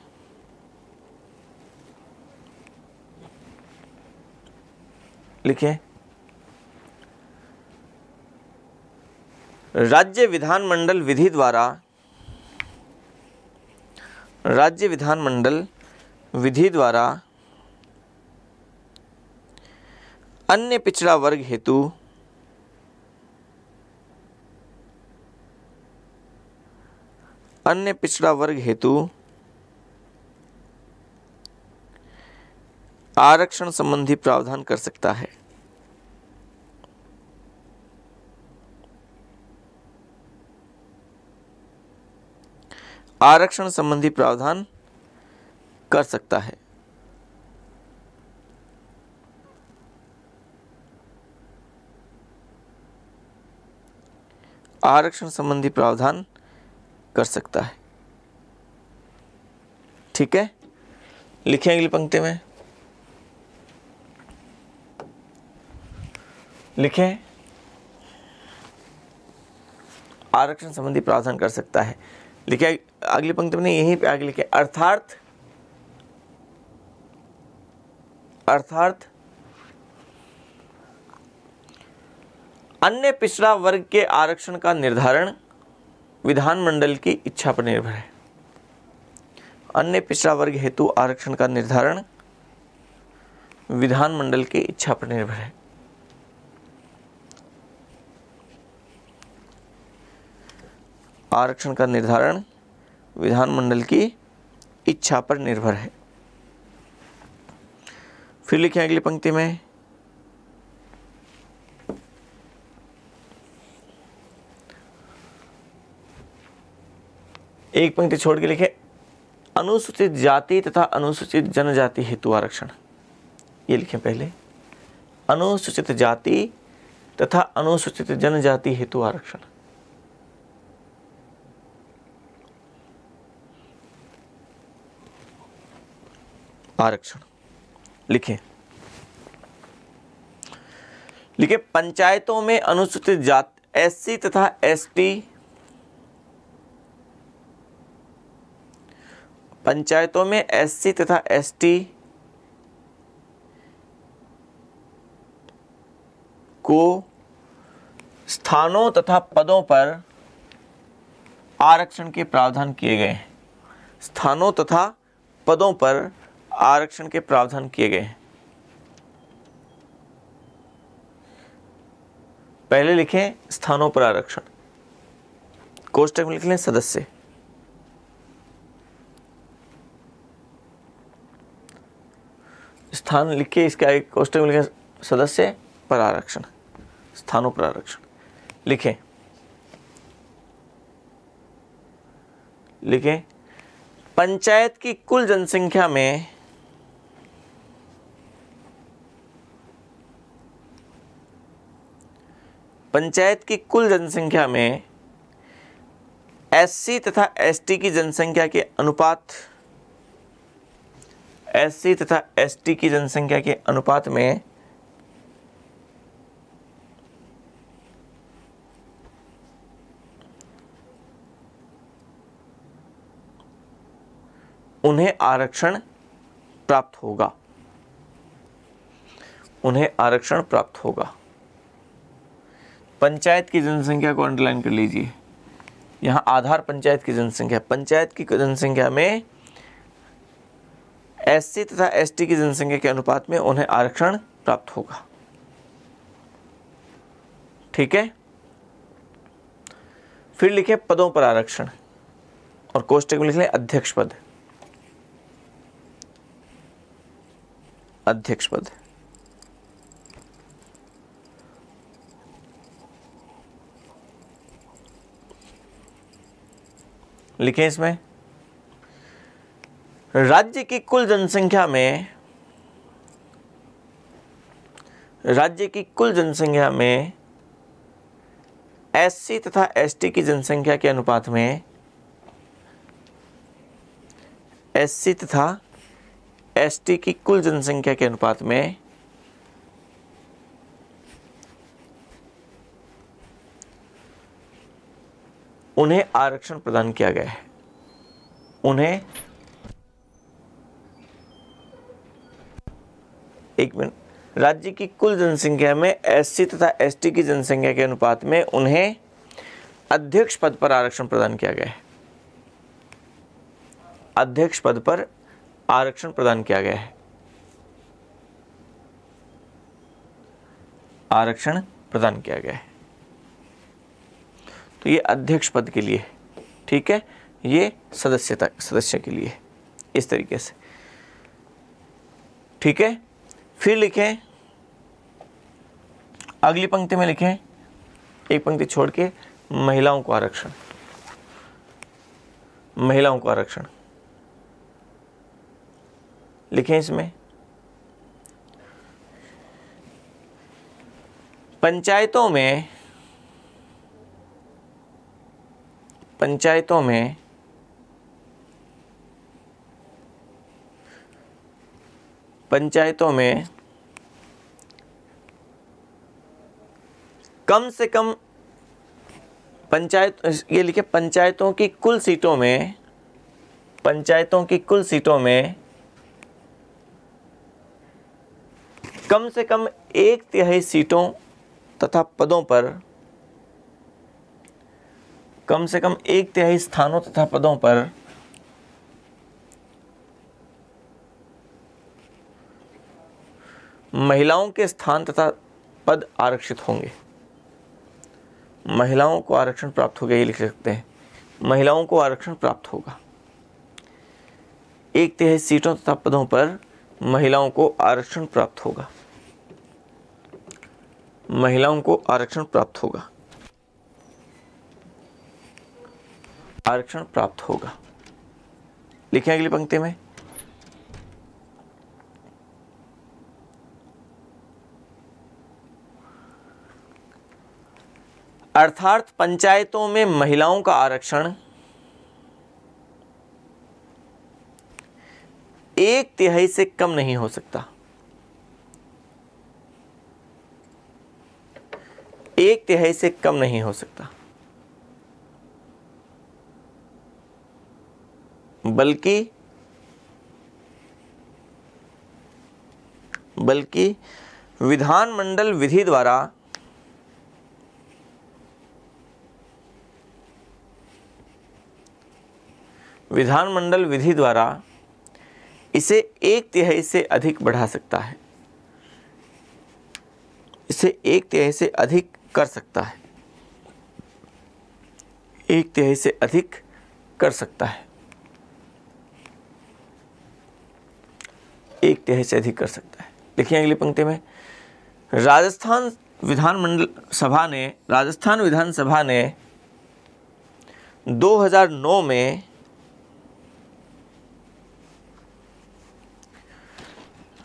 लिखें राज्य विधानमंडल विधि द्वारा राज्य विधानमंडल विधि द्वारा अन्य पिछड़ा वर्ग हेतु अन्य पिछड़ा वर्ग हेतु आरक्षण संबंधी प्रावधान कर सकता है आरक्षण संबंधी प्रावधान कर सकता है आरक्षण संबंधी प्रावधान कर सकता है ठीक है लिखें अगली पंक्ति में लिखें आरक्षण संबंधी प्रावधान कर सकता है लिखे अगली पंक्ति में यहीं पे आगे लिखे अर्थार्थ अर्थार्थ अन्य पिछड़ा वर्ग के आरक्षण का निर्धारण विधानमंडल की इच्छा पर निर्भर है अन्य पिछड़ा वर्ग हेतु आरक्षण का निर्धारण विधानमंडल की इच्छा पर निर्भर है आरक्षण का निर्धारण विधानमंडल की इच्छा पर निर्भर है फिर लिखें अगली पंक्ति में एक पंक्ति छोड़ के लिखे अनुसूचित जाति तथा अनुसूचित जनजाति हेतु आरक्षण ये लिखें पहले अनुसूचित जाति तथा अनुसूचित जनजाति हेतु आरक्षण आरक्षण लिखें लिखे पंचायतों में अनुसूचित जात एससी तथा एसटी पंचायतों में एससी तथा एसटी को स्थानों तथा पदों पर आरक्षण के प्रावधान किए गए हैं स्थानों तथा पदों पर आरक्षण के प्रावधान किए गए हैं पहले लिखें स्थानों पर आरक्षण कोष्टक में लिख लें सदस्य स्थान लिख के इसके आगे कोष्टक में लिखें सदस्य पर आरक्षण स्थानों पर आरक्षण लिखें लिखें पंचायत की कुल जनसंख्या में पंचायत की कुल जनसंख्या में एससी तथा एसटी की जनसंख्या के अनुपात एससी तथा एसटी की जनसंख्या के अनुपात में उन्हें आरक्षण प्राप्त होगा उन्हें आरक्षण प्राप्त होगा पंचायत की जनसंख्या को अंडरलाइन कर लीजिए यहाँ आधार पंचायत की जनसंख्या पंचायत की जनसंख्या में एस तथा एस की जनसंख्या के अनुपात में उन्हें आरक्षण प्राप्त होगा ठीक है फिर लिखे पदों पर आरक्षण और कोष्टक में लिख लें अध्यक्ष पद अध्यक्ष पद लिखें इसमें राज्य की कुल जनसंख्या में राज्य की कुल जनसंख्या में एससी तथा एसटी की जनसंख्या के अनुपात में एससी तथा एसटी की कुल जनसंख्या के अनुपात में उन्हें आरक्षण प्रदान किया गया है उन्हें एक मिनट राज्य की कुल जनसंख्या में एससी तथा एसटी की जनसंख्या के अनुपात में उन्हें अध्यक्ष पद पर आरक्षण प्रदान किया गया है अध्यक्ष पद पर आरक्षण प्रदान किया गया है आरक्षण प्रदान किया गया है तो ये अध्यक्ष पद के लिए ठीक है ये सदस्यता सदस्य के लिए इस तरीके से ठीक है फिर लिखें अगली पंक्ति में लिखें एक पंक्ति छोड़ के महिलाओं को आरक्षण महिलाओं को आरक्षण लिखें इसमें पंचायतों में पंचायतों में पंचायतों में कम से कम पंचायत ये लिखे पंचायतों की कुल सीटों में पंचायतों की कुल सीटों में कम से कम एक तिहाई सीटों तथा पदों पर कम से कम एक तिहाई स्थानों तथा पदों पर महिलाओं के स्थान तथा पद आरक्षित होंगे महिलाओं को आरक्षण प्राप्त हो गया ये लिख सकते हैं महिलाओं को आरक्षण प्राप्त होगा एक तिहाई सीटों तथा पदों पर महिलाओं को आरक्षण प्राप्त होगा महिलाओं को आरक्षण प्राप्त होगा आरक्षण प्राप्त होगा लिखें अगली पंक्ति में अर्थात पंचायतों में महिलाओं का आरक्षण एक तिहाई से कम नहीं हो सकता एक तिहाई से कम नहीं हो सकता बल्कि बल्कि विधानमंडल विधि द्वारा विधानमंडल विधि द्वारा इसे एक तिहाई से अधिक बढ़ा सकता है इसे एक तिहाई से अधिक कर सकता है एक तिहाई से अधिक कर सकता है एक तिहाई से अधिक कर सकता है देखिए अगली पंक्ति में राजस्थान विधानमंडल सभा ने राजस्थान विधानसभा ने 2009 में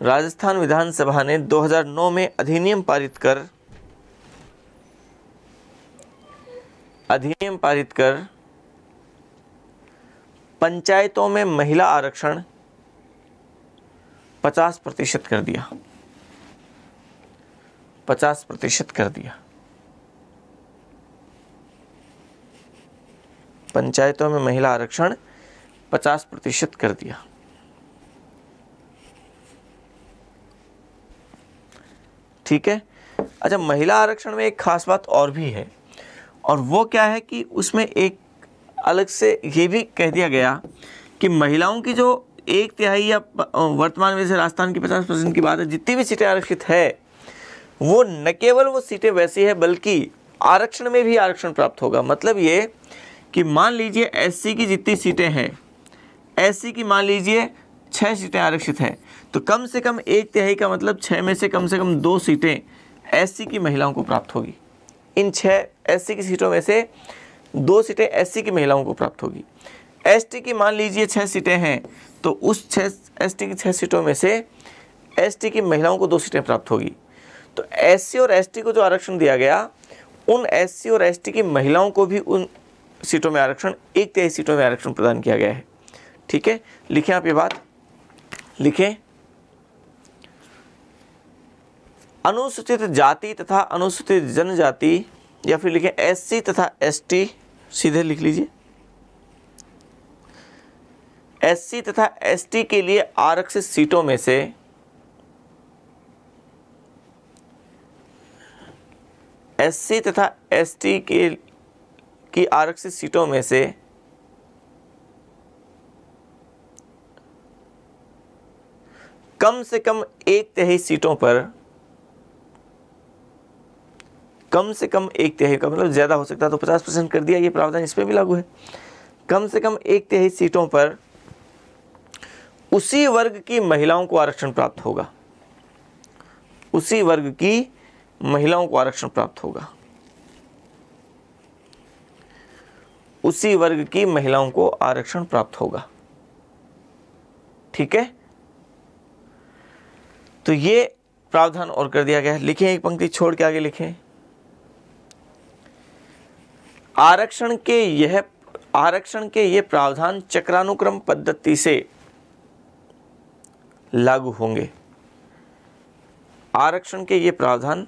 राजस्थान विधानसभा ने 2009 में अधिनियम पारित कर अधिनियम पारित कर पंचायतों में महिला आरक्षण पचास प्रतिशत कर दिया पचास प्रतिशत कर दिया पंचायतों में महिला आरक्षण पचास प्रतिशत कर दिया ठीक है अच्छा महिला आरक्षण में एक खास बात और भी है और वो क्या है कि उसमें एक अलग से ये भी कह दिया गया कि महिलाओं की जो एक तिहाई या वर्तमान में से राजस्थान की पचास परसेंट की बात है जितनी भी सीटें आरक्षित है वो न केवल वो सीटें वैसी है बल्कि आरक्षण में भी आरक्षण प्राप्त होगा मतलब ये कि मान लीजिए एस की जितनी सीटें हैं एस की मान लीजिए छः सीटें आरक्षित हैं तो कम से कम एक तिहाई का मतलब छः में से कम से कम दो सीटें एस की महिलाओं को प्राप्त होगी इन छः एस की सीटों में से दो सीटें एस की महिलाओं को प्राप्त होगी एसटी की मान लीजिए छः सीटें हैं तो उस छः एसटी की छः सीटों में से एसटी की महिलाओं को दो सीटें प्राप्त होगी तो एससी और एसटी को जो आरक्षण दिया गया उन एससी और एसटी की महिलाओं को भी उन सीटों में आरक्षण एक तेईस सीटों में आरक्षण प्रदान किया गया है ठीक है लिखें आप ये बात लिखें अनुसूचित जाति तथा अनुसूचित जनजाति या फिर लिखें एससी तथा एसटी सीधे लिख लीजिए एससी तथा एसटी के लिए आरक्षित सीटों में से एससी तथा एसटी के की आरक्षित सीटों में से कम से कम एक तिहाई सीटों पर कम से कम एक तिहाई का मतलब ज़्यादा हो सकता है तो 50 परसेंट कर दिया ये प्रावधान इस पर भी लागू है कम से कम एक तिहाई सीटों पर उसी वर्ग की महिलाओं को आरक्षण प्राप्त होगा उसी वर्ग की महिलाओं को आरक्षण प्राप्त होगा उसी वर्ग की महिलाओं को आरक्षण प्राप्त होगा ठीक है तो ये प्रावधान और कर दिया गया लिखें एक पंक्ति छोड़ के आगे लिखें आरक्षण के यह आरक्षण के ये प्रावधान चक्रानुक्रम पद्धति से लागू होंगे आरक्षण के ये प्रावधान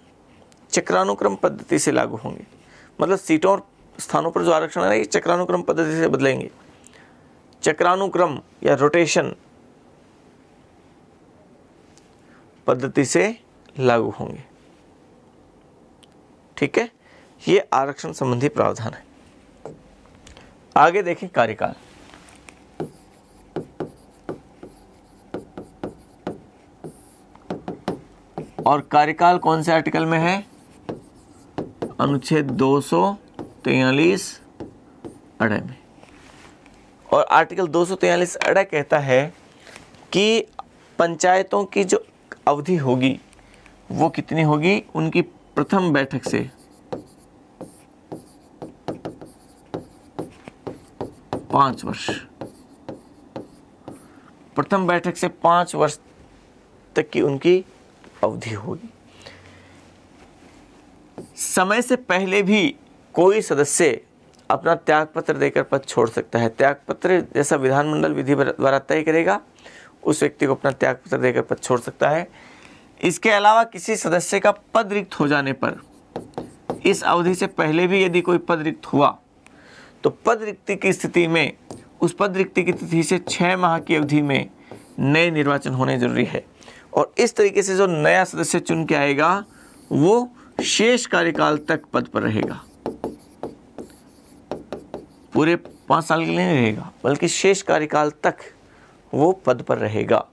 चक्रानुक्रम पद्धति से लागू होंगे मतलब सीटों और स्थानों पर जो आरक्षण है ये चक्रानुक्रम पद्धति से बदलेंगे चक्रानुक्रम या रोटेशन पद्धति से लागू होंगे ठीक है ये आरक्षण संबंधी प्रावधान है आगे देखें कार्यकाल और कार्यकाल कौन से आर्टिकल में है अनुच्छेद दो सौ में और आर्टिकल दो सौ कहता है कि पंचायतों की जो अवधि होगी वो कितनी होगी उनकी प्रथम बैठक से पांच वर्ष प्रथम बैठक से पांच वर्ष तक की उनकी अवधि होगी समय से पहले भी कोई सदस्य अपना त्यागपत्र देकर पद छोड़ सकता है त्यागपत्र जैसा विधानमंडल विधि द्वारा तय करेगा उस व्यक्ति को अपना त्यागपत्र देकर पद छोड़ सकता है इसके अलावा किसी सदस्य का पद रिक्त हो जाने पर इस अवधि से पहले भी यदि कोई पद रिक्त हुआ तो पद रिक्ति की स्थिति में उस पद रिक्ति की तिथि से छः माह की अवधि में नए निर्वाचन होने जरूरी है और इस तरीके से जो नया सदस्य चुन के आएगा वो शेष कार्यकाल तक पद पर रहेगा पूरे पांच साल के लिए नहीं रहेगा बल्कि शेष कार्यकाल तक वो पद पर रहेगा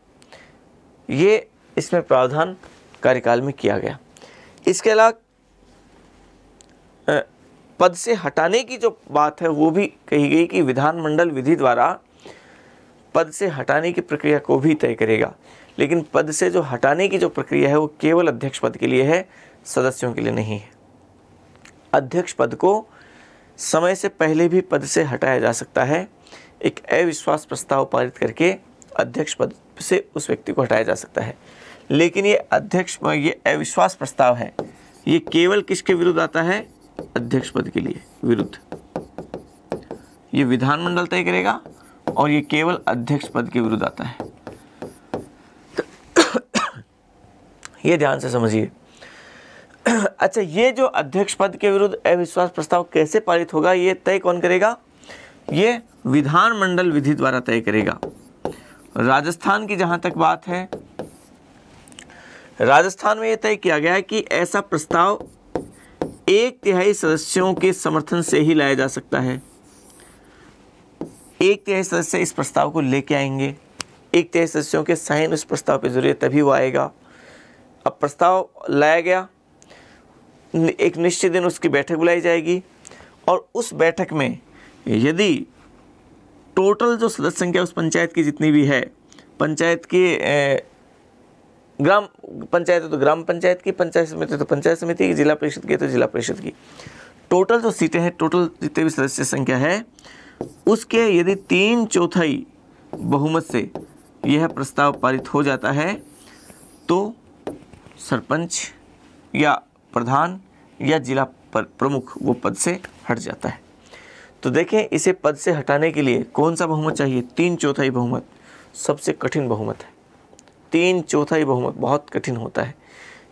ये इसमें प्रावधान कार्यकाल में किया गया इसके अलावा पद से हटाने की जो बात है वो भी कही गई कि विधानमंडल विधि द्वारा पद से हटाने की प्रक्रिया को भी तय करेगा लेकिन पद से जो हटाने की जो प्रक्रिया है वो केवल अध्यक्ष पद के लिए है सदस्यों के लिए नहीं है अध्यक्ष पद को समय से पहले भी पद से हटाया जा सकता है एक अविश्वास प्रस्ताव पारित करके अध्यक्ष पद से उस व्यक्ति को हटाया जा सकता है लेकिन ये अध्यक्ष ये अविश्वास प्रस्ताव है ये केवल किसके विरुद्ध आता है अध्यक्ष पद के लिए विरुद्ध ये विधानमंडल तय करेगा और ये केवल अध्यक्ष पद के विरुद्ध आता है ये ध्यान से समझिए *clears throat* अच्छा ये जो अध्यक्ष पद के विरुद्ध अविश्वास प्रस्ताव कैसे पारित होगा ये तय कौन करेगा ये विधानमंडल विधि द्वारा तय करेगा राजस्थान की जहां तक बात है राजस्थान में यह तय किया गया है कि ऐसा प्रस्ताव एक तिहाई सदस्यों के समर्थन से ही लाया जा सकता है एक तिहाई सदस्य इस प्रस्ताव को लेके आएंगे एक तिहाई सदस्यों के साइन उस प्रस्ताव के जरिए तभी वो आएगा अब प्रस्ताव लाया गया एक निश्चित दिन उसकी बैठक बुलाई जाएगी और उस बैठक में यदि टोटल जो सदस्य संख्या उस पंचायत की जितनी भी है पंचायत की ग्राम पंचायत तो ग्राम पंचायत की पंचायत समिति तो पंचायत समिति की जिला परिषद की तो जिला परिषद की टोटल जो सीटें हैं टोटल जितने भी सदस्य संख्या है उसके यदि तीन चौथाई बहुमत से यह प्रस्ताव पारित हो जाता है तो सरपंच या प्रधान या जिला प्रमुख वो पद से हट जाता है तो देखें इसे पद से हटाने के लिए कौन सा बहुमत चाहिए तीन चौथाई बहुमत सबसे कठिन बहुमत है तीन चौथाई बहुमत बहुत कठिन होता है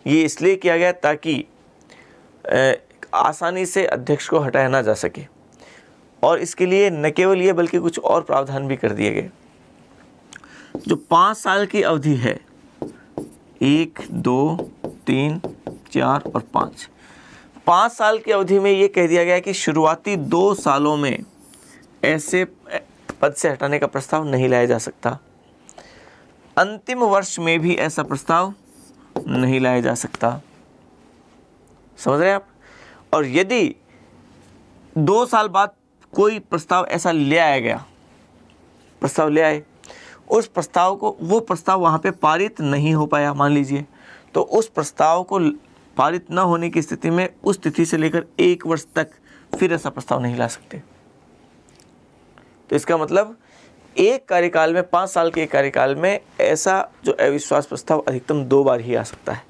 ये इसलिए किया गया ताकि आसानी से अध्यक्ष को हटाया ना जा सके और इसके लिए न केवल ये बल्कि कुछ और प्रावधान भी कर दिए गए जो पाँच साल की अवधि है एक दो तीन चार और पाँच पाँच साल की अवधि में ये कह दिया गया कि शुरुआती दो सालों में ऐसे पद से हटाने का प्रस्ताव नहीं लाया जा सकता अंतिम वर्ष में भी ऐसा प्रस्ताव नहीं लाया जा सकता समझ रहे हैं आप और यदि दो साल बाद कोई प्रस्ताव ऐसा ले आया गया प्रस्ताव ले आए उस प्रस्ताव को वो प्रस्ताव वहाँ पे पारित नहीं हो पाया मान लीजिए तो उस प्रस्ताव को पारित न होने की स्थिति में उस तिथि से लेकर एक वर्ष तक फिर ऐसा प्रस्ताव नहीं ला सकते तो इसका मतलब एक कार्यकाल में पाँच साल के एक कार्यकाल में ऐसा जो अविश्वास प्रस्ताव अधिकतम दो बार ही आ सकता है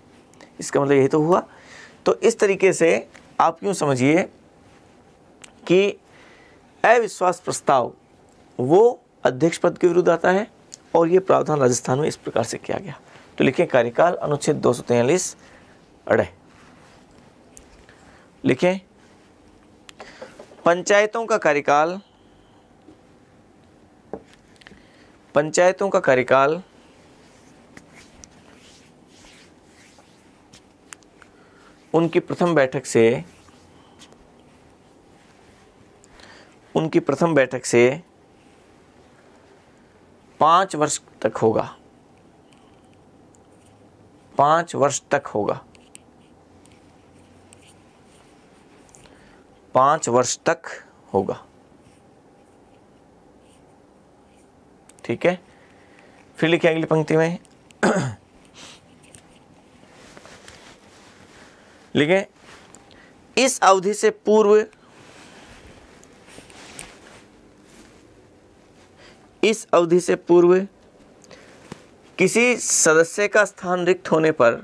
इसका मतलब यही तो हुआ तो इस तरीके से आप क्यों समझिए कि अविश्वास प्रस्ताव वो अध्यक्ष पद के विरुद्ध आता है और ये प्रावधान राजस्थान में इस प्रकार से किया गया तो लिखें कार्यकाल अनुच्छेद दो सौ तैयलीस अड़े लिखें पंचायतों का कार्यकाल पंचायतों का कार्यकाल उनकी प्रथम बैठक से उनकी प्रथम बैठक से पांच वर्ष तक होगा पांच वर्ष तक होगा पांच वर्ष तक होगा ठीक है फिर लिखे अगली पंक्ति में *clears throat* लिखे इस अवधि से पूर्व इस अवधि से पूर्व किसी सदस्य का स्थान रिक्त होने पर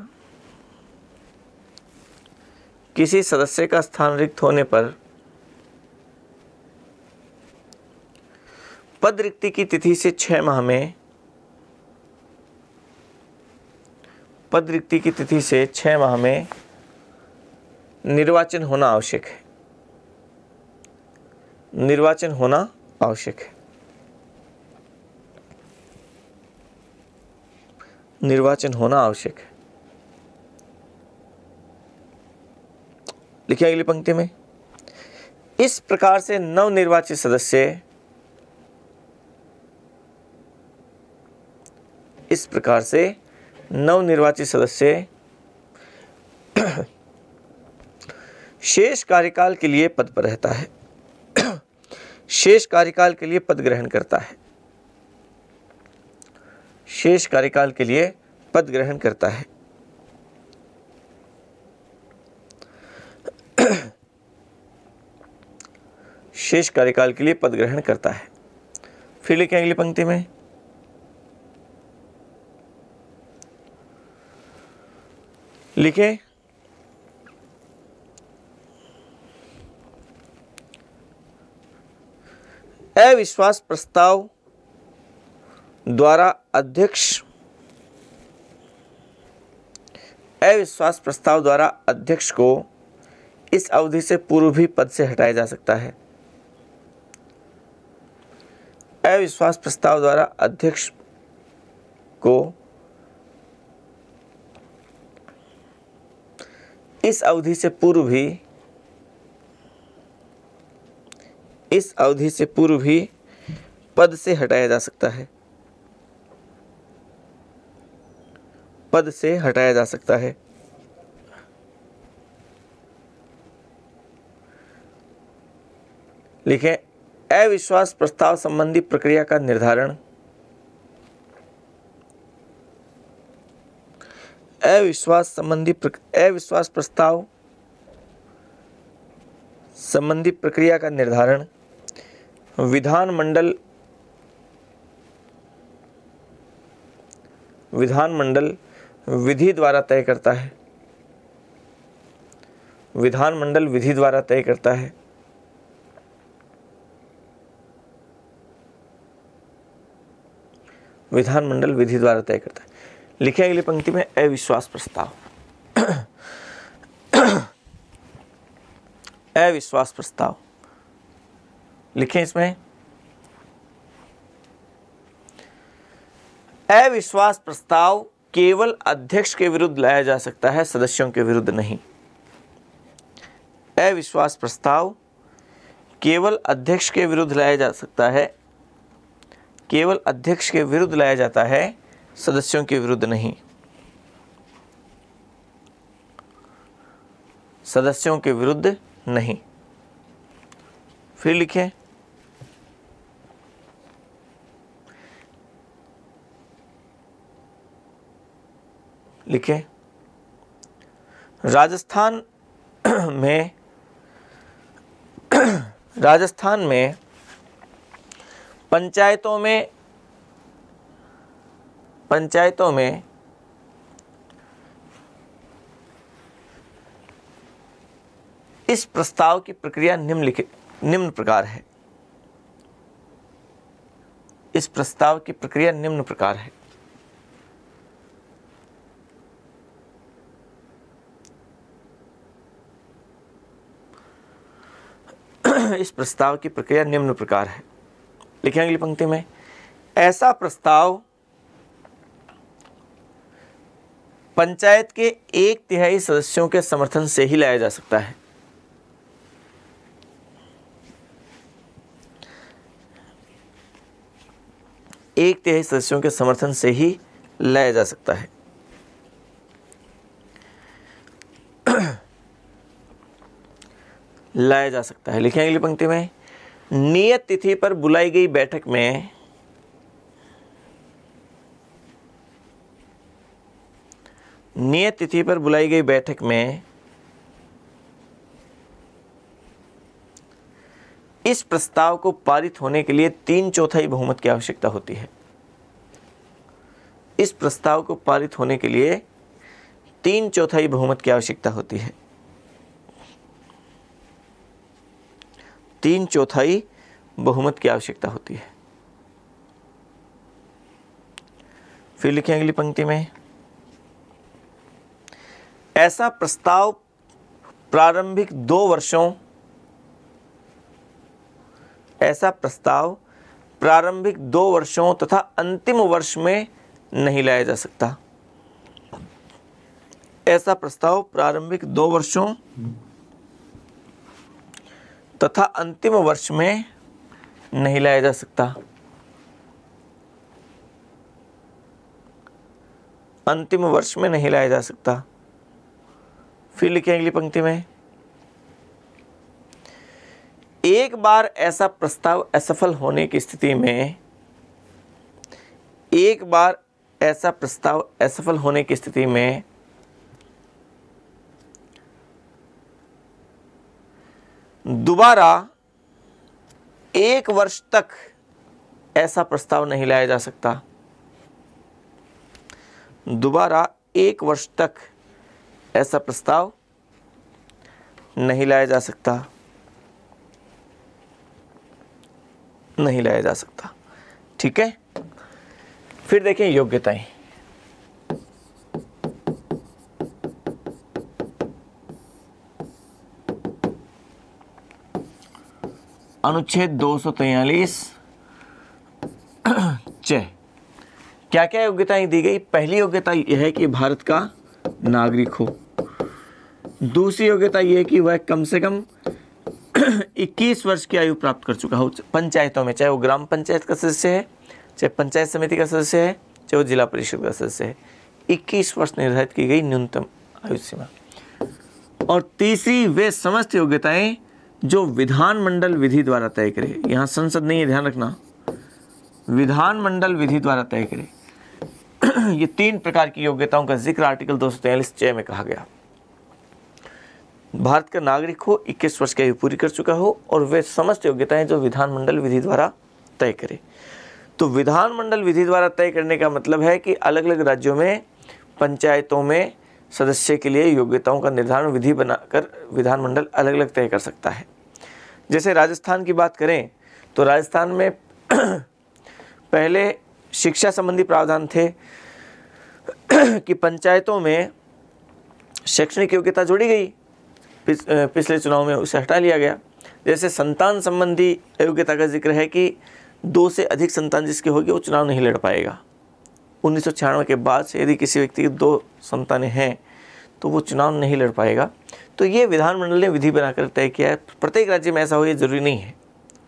किसी सदस्य का स्थान रिक्त होने पर पद रिक्ति की तिथि से छह माह में पद रिक्ति की तिथि से छह माह में निर्वाचन होना आवश्यक है निर्वाचन होना आवश्यक है निर्वाचन होना आवश्यक है लिखिए अगली पंक्ति में इस प्रकार से नवनिर्वाचित सदस्य इस प्रकार से नवनिर्वाचित सदस्य *clears throat* शेष कार्यकाल के लिए पद पर रहता है *clears throat* शेष कार्यकाल के लिए पद ग्रहण करता है शेष कार्यकाल के लिए पद ग्रहण करता है *clears throat* शेष कार्यकाल के लिए पद ग्रहण करता है फिर लिखे अगली पंक्ति में लिखे अविश्वास प्रस्ताव द्वारा अध्यक्ष अविश्वास प्रस्ताव द्वारा अध्यक्ष को इस अवधि से पूर्व भी पद से हटाया जा सकता है अविश्वास प्रस्ताव द्वारा अध्यक्ष को इस अवधि से पूर्व भी इस अवधि से पूर्व भी पद से हटाया जा सकता है पद से हटाया जा सकता है लिखें अविश्वास प्रस्ताव संबंधी प्रक्रिया का निर्धारण अविश्वास संबंधी अविश्वास प्रस्ताव संबंधी प्रक्रिया का निर्धारण विधानमंडल विधानमंडल विधि द्वारा तय करता है विधानमंडल विधि द्वारा तय करता है विधानमंडल विधि द्वारा तय करता है लिखे अगली पंक्ति में अविश्वास प्रस्ताव अविश्वास प्रस्ताव लिखें इसमें अविश्वास प्रस्ताव केवल अध्यक्ष के विरुद्ध लाया जा सकता है सदस्यों के विरुद्ध नहीं अविश्वास प्रस्ताव केवल अध्यक्ष के विरुद्ध लाया जा सकता है केवल अध्यक्ष के विरुद्ध लाया जाता है सदस्यों के विरुद्ध नहीं सदस्यों के विरुद्ध नहीं फिर लिखें लिखे राजस्थान में राजस्थान में पंचायतों में पंचायतों में इस प्रस्ताव की प्रक्रिया निम्नलिखित निम्न प्रकार है इस प्रस्ताव की प्रक्रिया निम्न प्रकार है इस प्रस्ताव की प्रक्रिया निम्न प्रकार है लिखें अगली पंक्ति में ऐसा प्रस्ताव पंचायत के एक तिहाई सदस्यों के समर्थन से ही लाया जा सकता है एक तिहाई सदस्यों के समर्थन से ही लाया जा सकता है लाया जा सकता है लिखें अगली पंक्ति में नियत तिथि पर बुलाई गई बैठक में नियत तिथि पर बुलाई गई बैठक में इस प्रस्ताव को पारित होने के लिए तीन चौथाई बहुमत की आवश्यकता होती है इस प्रस्ताव को पारित होने के लिए तीन चौथाई बहुमत की आवश्यकता होती है तीन चौथाई बहुमत की आवश्यकता होती है फिर लिखें अगली पंक्ति में ऐसा प्रस्ताव प्रारंभिक दो वर्षों ऐसा प्रस्ताव प्रारंभिक दो वर्षों तथा अंतिम वर्ष में नहीं लाया जा सकता ऐसा प्रस्ताव प्रारंभिक दो वर्षों तथा अंतिम वर्ष में नहीं लाया जा सकता अंतिम वर्ष में नहीं लाया जा सकता फिर लिखें अगली पंक्ति में एक बार ऐसा प्रस्ताव असफल होने की स्थिति में एक बार ऐसा प्रस्ताव असफल होने की स्थिति में दोबारा एक वर्ष तक ऐसा प्रस्ताव नहीं लाया जा सकता दोबारा एक वर्ष तक ऐसा प्रस्ताव नहीं लाया जा सकता नहीं लाया जा सकता ठीक है फिर देखें योग्यताएं अनुच्छेद दो सौ तैयलीस क्या क्या योग्यताएं दी गई पहली योग्यता यह है कि भारत का नागरिक हो दूसरी योग्यता यह है कि वह कम से कम 21 वर्ष की आयु प्राप्त कर चुका हो पंचायतों में चाहे वो ग्राम पंचायत का सदस्य है चाहे पंचायत समिति का सदस्य है चाहे वो जिला परिषद का सदस्य है 21 वर्ष निर्धारित की गई न्यूनतम आयु सीमा और तीसरी वे समस्त योग्यताएं जो विधानमंडल विधि द्वारा तय करे यहाँ संसद नहीं है ध्यान रखना विधानमंडल विधि द्वारा तय करे ये तीन प्रकार की योग्यताओं का जिक्र आर्टिकल दो सौ तैयलीस चय में कहा गया भारत का नागरिक हो 21 वर्ष की आयु पूरी कर चुका हो और वे समस्त योग्यताएं जो विधानमंडल विधि द्वारा तय करे तो विधानमंडल विधि द्वारा तय करने का मतलब है कि अलग अलग राज्यों में पंचायतों में सदस्य के लिए योग्यताओं का निर्धारण विधि बनाकर विधानमंडल अलग अलग तय कर सकता है जैसे राजस्थान की बात करें तो राजस्थान में *clears throat* पहले शिक्षा संबंधी प्रावधान थे *clears throat* कि पंचायतों में शैक्षणिक योग्यता जोड़ी गई पिछले चुनाव में उसे हटा लिया गया जैसे संतान संबंधी योग्यता का जिक्र है कि दो से अधिक संतान जिसकी होगी वो चुनाव नहीं लड़ पाएगा उन्नीस के बाद से यदि किसी व्यक्ति की दो संतानें हैं तो वो चुनाव नहीं लड़ पाएगा तो ये विधानमंडल ने विधि बनाकर तय किया है प्रत्येक राज्य में ऐसा हो ये जरूरी नहीं है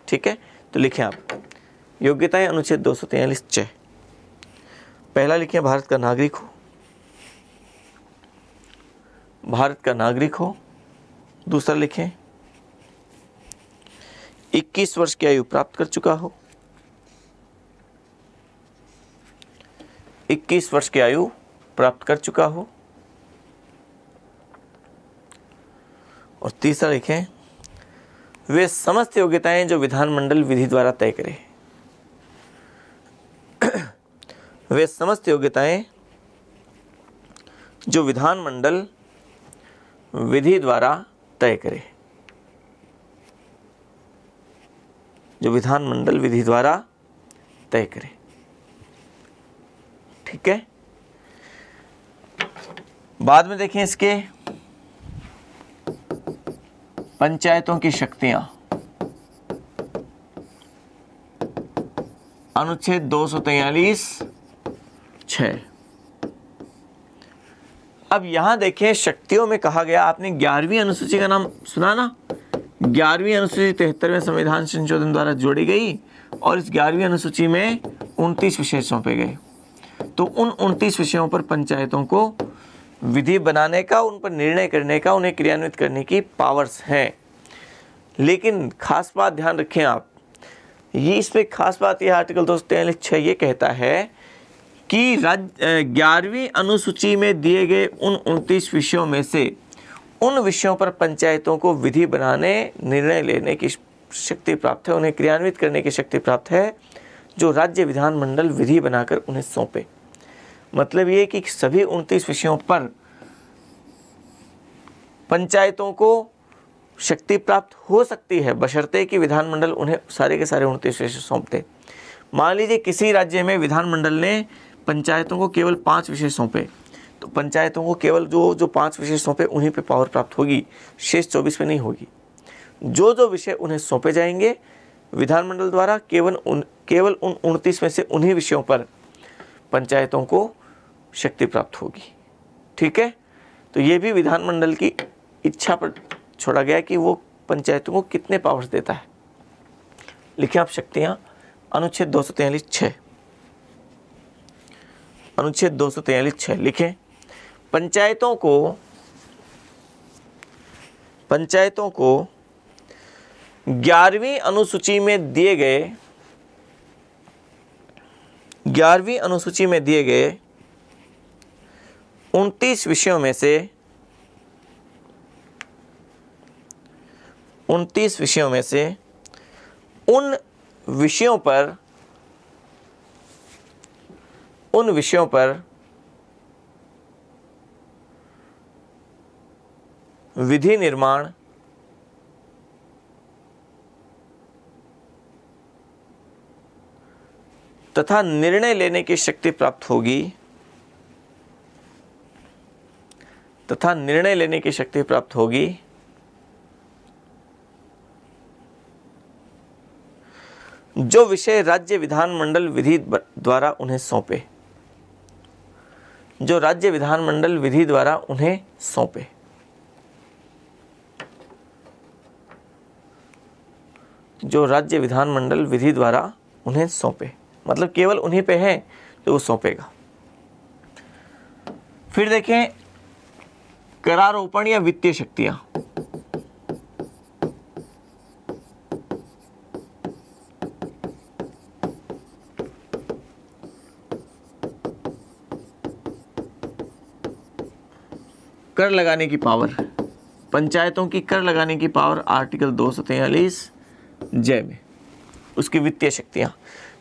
ठीक है तो लिखें आप योग्यताएं अनुच्छेद दो सौ छः पहला लिखें भारत का नागरिक हो भारत का नागरिक हो दूसरा लिखें 21 वर्ष की आयु प्राप्त कर चुका हो 21 वर्ष की आयु प्राप्त कर चुका हो और तीसरा लिखें वे समस्त योग्यताएं जो विधानमंडल विधि द्वारा तय करे *clears throat* वे समस्त योग्यताएं जो विधानमंडल विधि द्वारा तय करे जो विधानमंडल विधि द्वारा तय करे ठीक है बाद में देखें इसके पंचायतों की शक्तियां अनुच्छेद दो सौ तैयलीस छ अब यहां देखें शक्तियों में कहा गया आपने ग्यारहवीं अनुसूची का नाम सुना ना ग्यारहवीं अनुसूची तिहत्तरवें संविधान संशोधन द्वारा जोड़ी गई और इस ग्यारहवीं अनुसूची में उनतीस विशेष सौंपे गए तो उन उनतीस विषयों पर पंचायतों को विधि बनाने का उन पर निर्णय करने का उन्हें क्रियान्वित करने की पावर्स हैं लेकिन खास बात ध्यान रखें आप ये इसमें खास बात यह आर्टिकल दो सौ ये कहता है कि राज्य ग्यारहवीं अनुसूची में दिए गए उन उनतीस विषयों में से उन विषयों पर पंचायतों को विधि बनाने निर्णय लेने की शक्ति प्राप्त है उन्हें क्रियान्वित करने की शक्ति प्राप्त है जो राज्य विधानमंडल विधि बनाकर उन्हें सौंपे मतलब ये कि सभी उनतीस विषयों पर पंचायतों को शक्ति प्राप्त हो सकती है बशर्ते कि विधानमंडल उन्हें सारे के सारे उनतीस विषय सौंप दे मान लीजिए किसी राज्य में विधानमंडल ने पंचायतों को केवल पाँच विषय सौंपे तो पंचायतों को केवल जो जो पाँच विषय सौंपे उन्हीं पे पावर प्राप्त होगी शेष चौबीस पे नहीं होगी जो जो विषय उन्हें सौंपे जाएंगे विधानमंडल द्वारा केवल उन केवल उन उनतीस में से उन्हीं विषयों पर पंचायतों को शक्ति प्राप्त होगी ठीक है तो ये भी विधानमंडल की इच्छा पर छोड़ा गया कि वो पंचायतों को कितने पावर्स देता है लिखिए आप शक्तियाँ अनुच्छेद दो सौ तैयलीस छः अनुच्छेद दो सौ तैयलीस छः लिखें पंचायतों को पंचायतों को ग्यारहवीं अनुसूची में दिए गए ग्यारहवीं अनुसूची में दिए गए उनतीस विषयों में से उनतीस विषयों में से उन विषयों पर उन विषयों पर विधि निर्माण तथा निर्णय लेने की शक्ति प्राप्त होगी तथा निर्णय लेने की शक्ति प्राप्त होगी जो विषय राज्य विधानमंडल विधि द्वारा उन्हें सौंपे जो राज्य विधानमंडल विधि द्वारा उन्हें सौंपे जो राज्य विधानमंडल विधि द्वारा उन्हें सौंपे मतलब केवल उन्हीं पे है जो वो सौंपेगा फिर देखें करारोपण या वित्तीय शक्तियां कर लगाने की पावर पंचायतों की कर लगाने की पावर आर्टिकल दो सौ तैयलीस जय में उसकी वित्तीय शक्तियां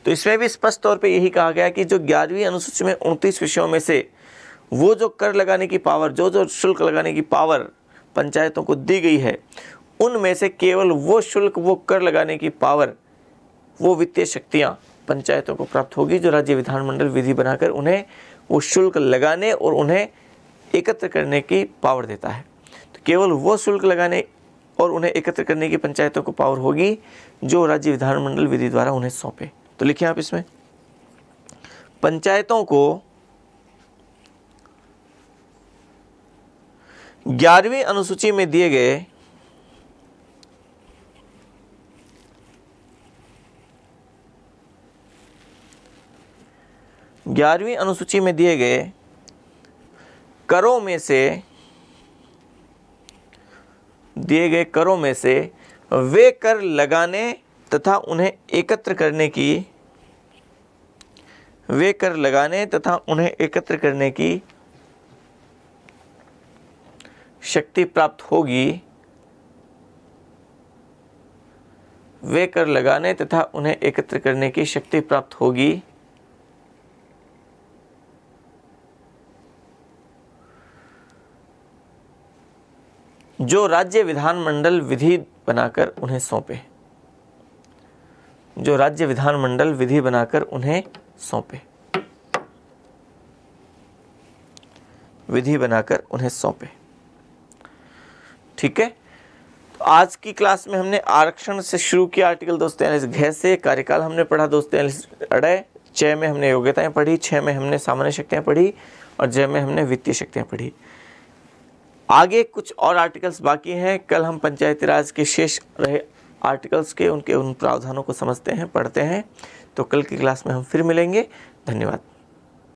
तो इसमें भी स्पष्ट तौर पे यही कहा गया कि जो ग्यारहवीं अनुसूची में उनतीस विषयों में से वो जो कर लगाने की पावर जो जो शुल्क लगाने की पावर पंचायतों को दी गई है उनमें से केवल वो शुल्क वो कर लगाने की पावर वो वित्तीय शक्तियाँ पंचायतों को प्राप्त होगी जो राज्य विधानमंडल विधि बनाकर उन्हें वो शुल्क लगाने और उन्हें एकत्र करने की पावर देता है तो केवल वो शुल्क लगाने और उन्हें एकत्र करने की पंचायतों को पावर होगी जो राज्य विधानमंडल विधि द्वारा उन्हें सौंपे तो लिखिए आप इसमें पंचायतों को ग्यारहवीं अनुसूची में दिए गए ग्यारहवीं अनुसूची में दिए गए करों में से दिए गए करों में से वे कर लगाने तथा उन्हें एकत्र करने की वे कर लगाने तथा उन्हें एकत्र करने की शक्ति प्राप्त होगी वे कर लगाने तथा उन्हें एकत्र करने की शक्ति प्राप्त होगी जो राज्य विधानमंडल विधि बनाकर उन्हें सौंपे जो राज्य विधानमंडल विधि बनाकर उन्हें सौंपे विधि बनाकर उन्हें सौंपे ठीक है तो आज की क्लास में हमने आरक्षण से शुरू किया आर्टिकल दो सौ से कार्यकाल हमने पढ़ा दो सौ अड़े छह में हमने योग्यताएं पढ़ी छह में हमने सामान्य शक्तियां पढ़ी और जय में हमने वित्तीय शक्तियां पढ़ी आगे कुछ और आर्टिकल्स बाकी हैं कल हम पंचायती राज के शेष रहे आर्टिकल्स के उनके उन प्रावधानों को समझते हैं पढ़ते हैं तो कल की क्लास में हम फिर मिलेंगे धन्यवाद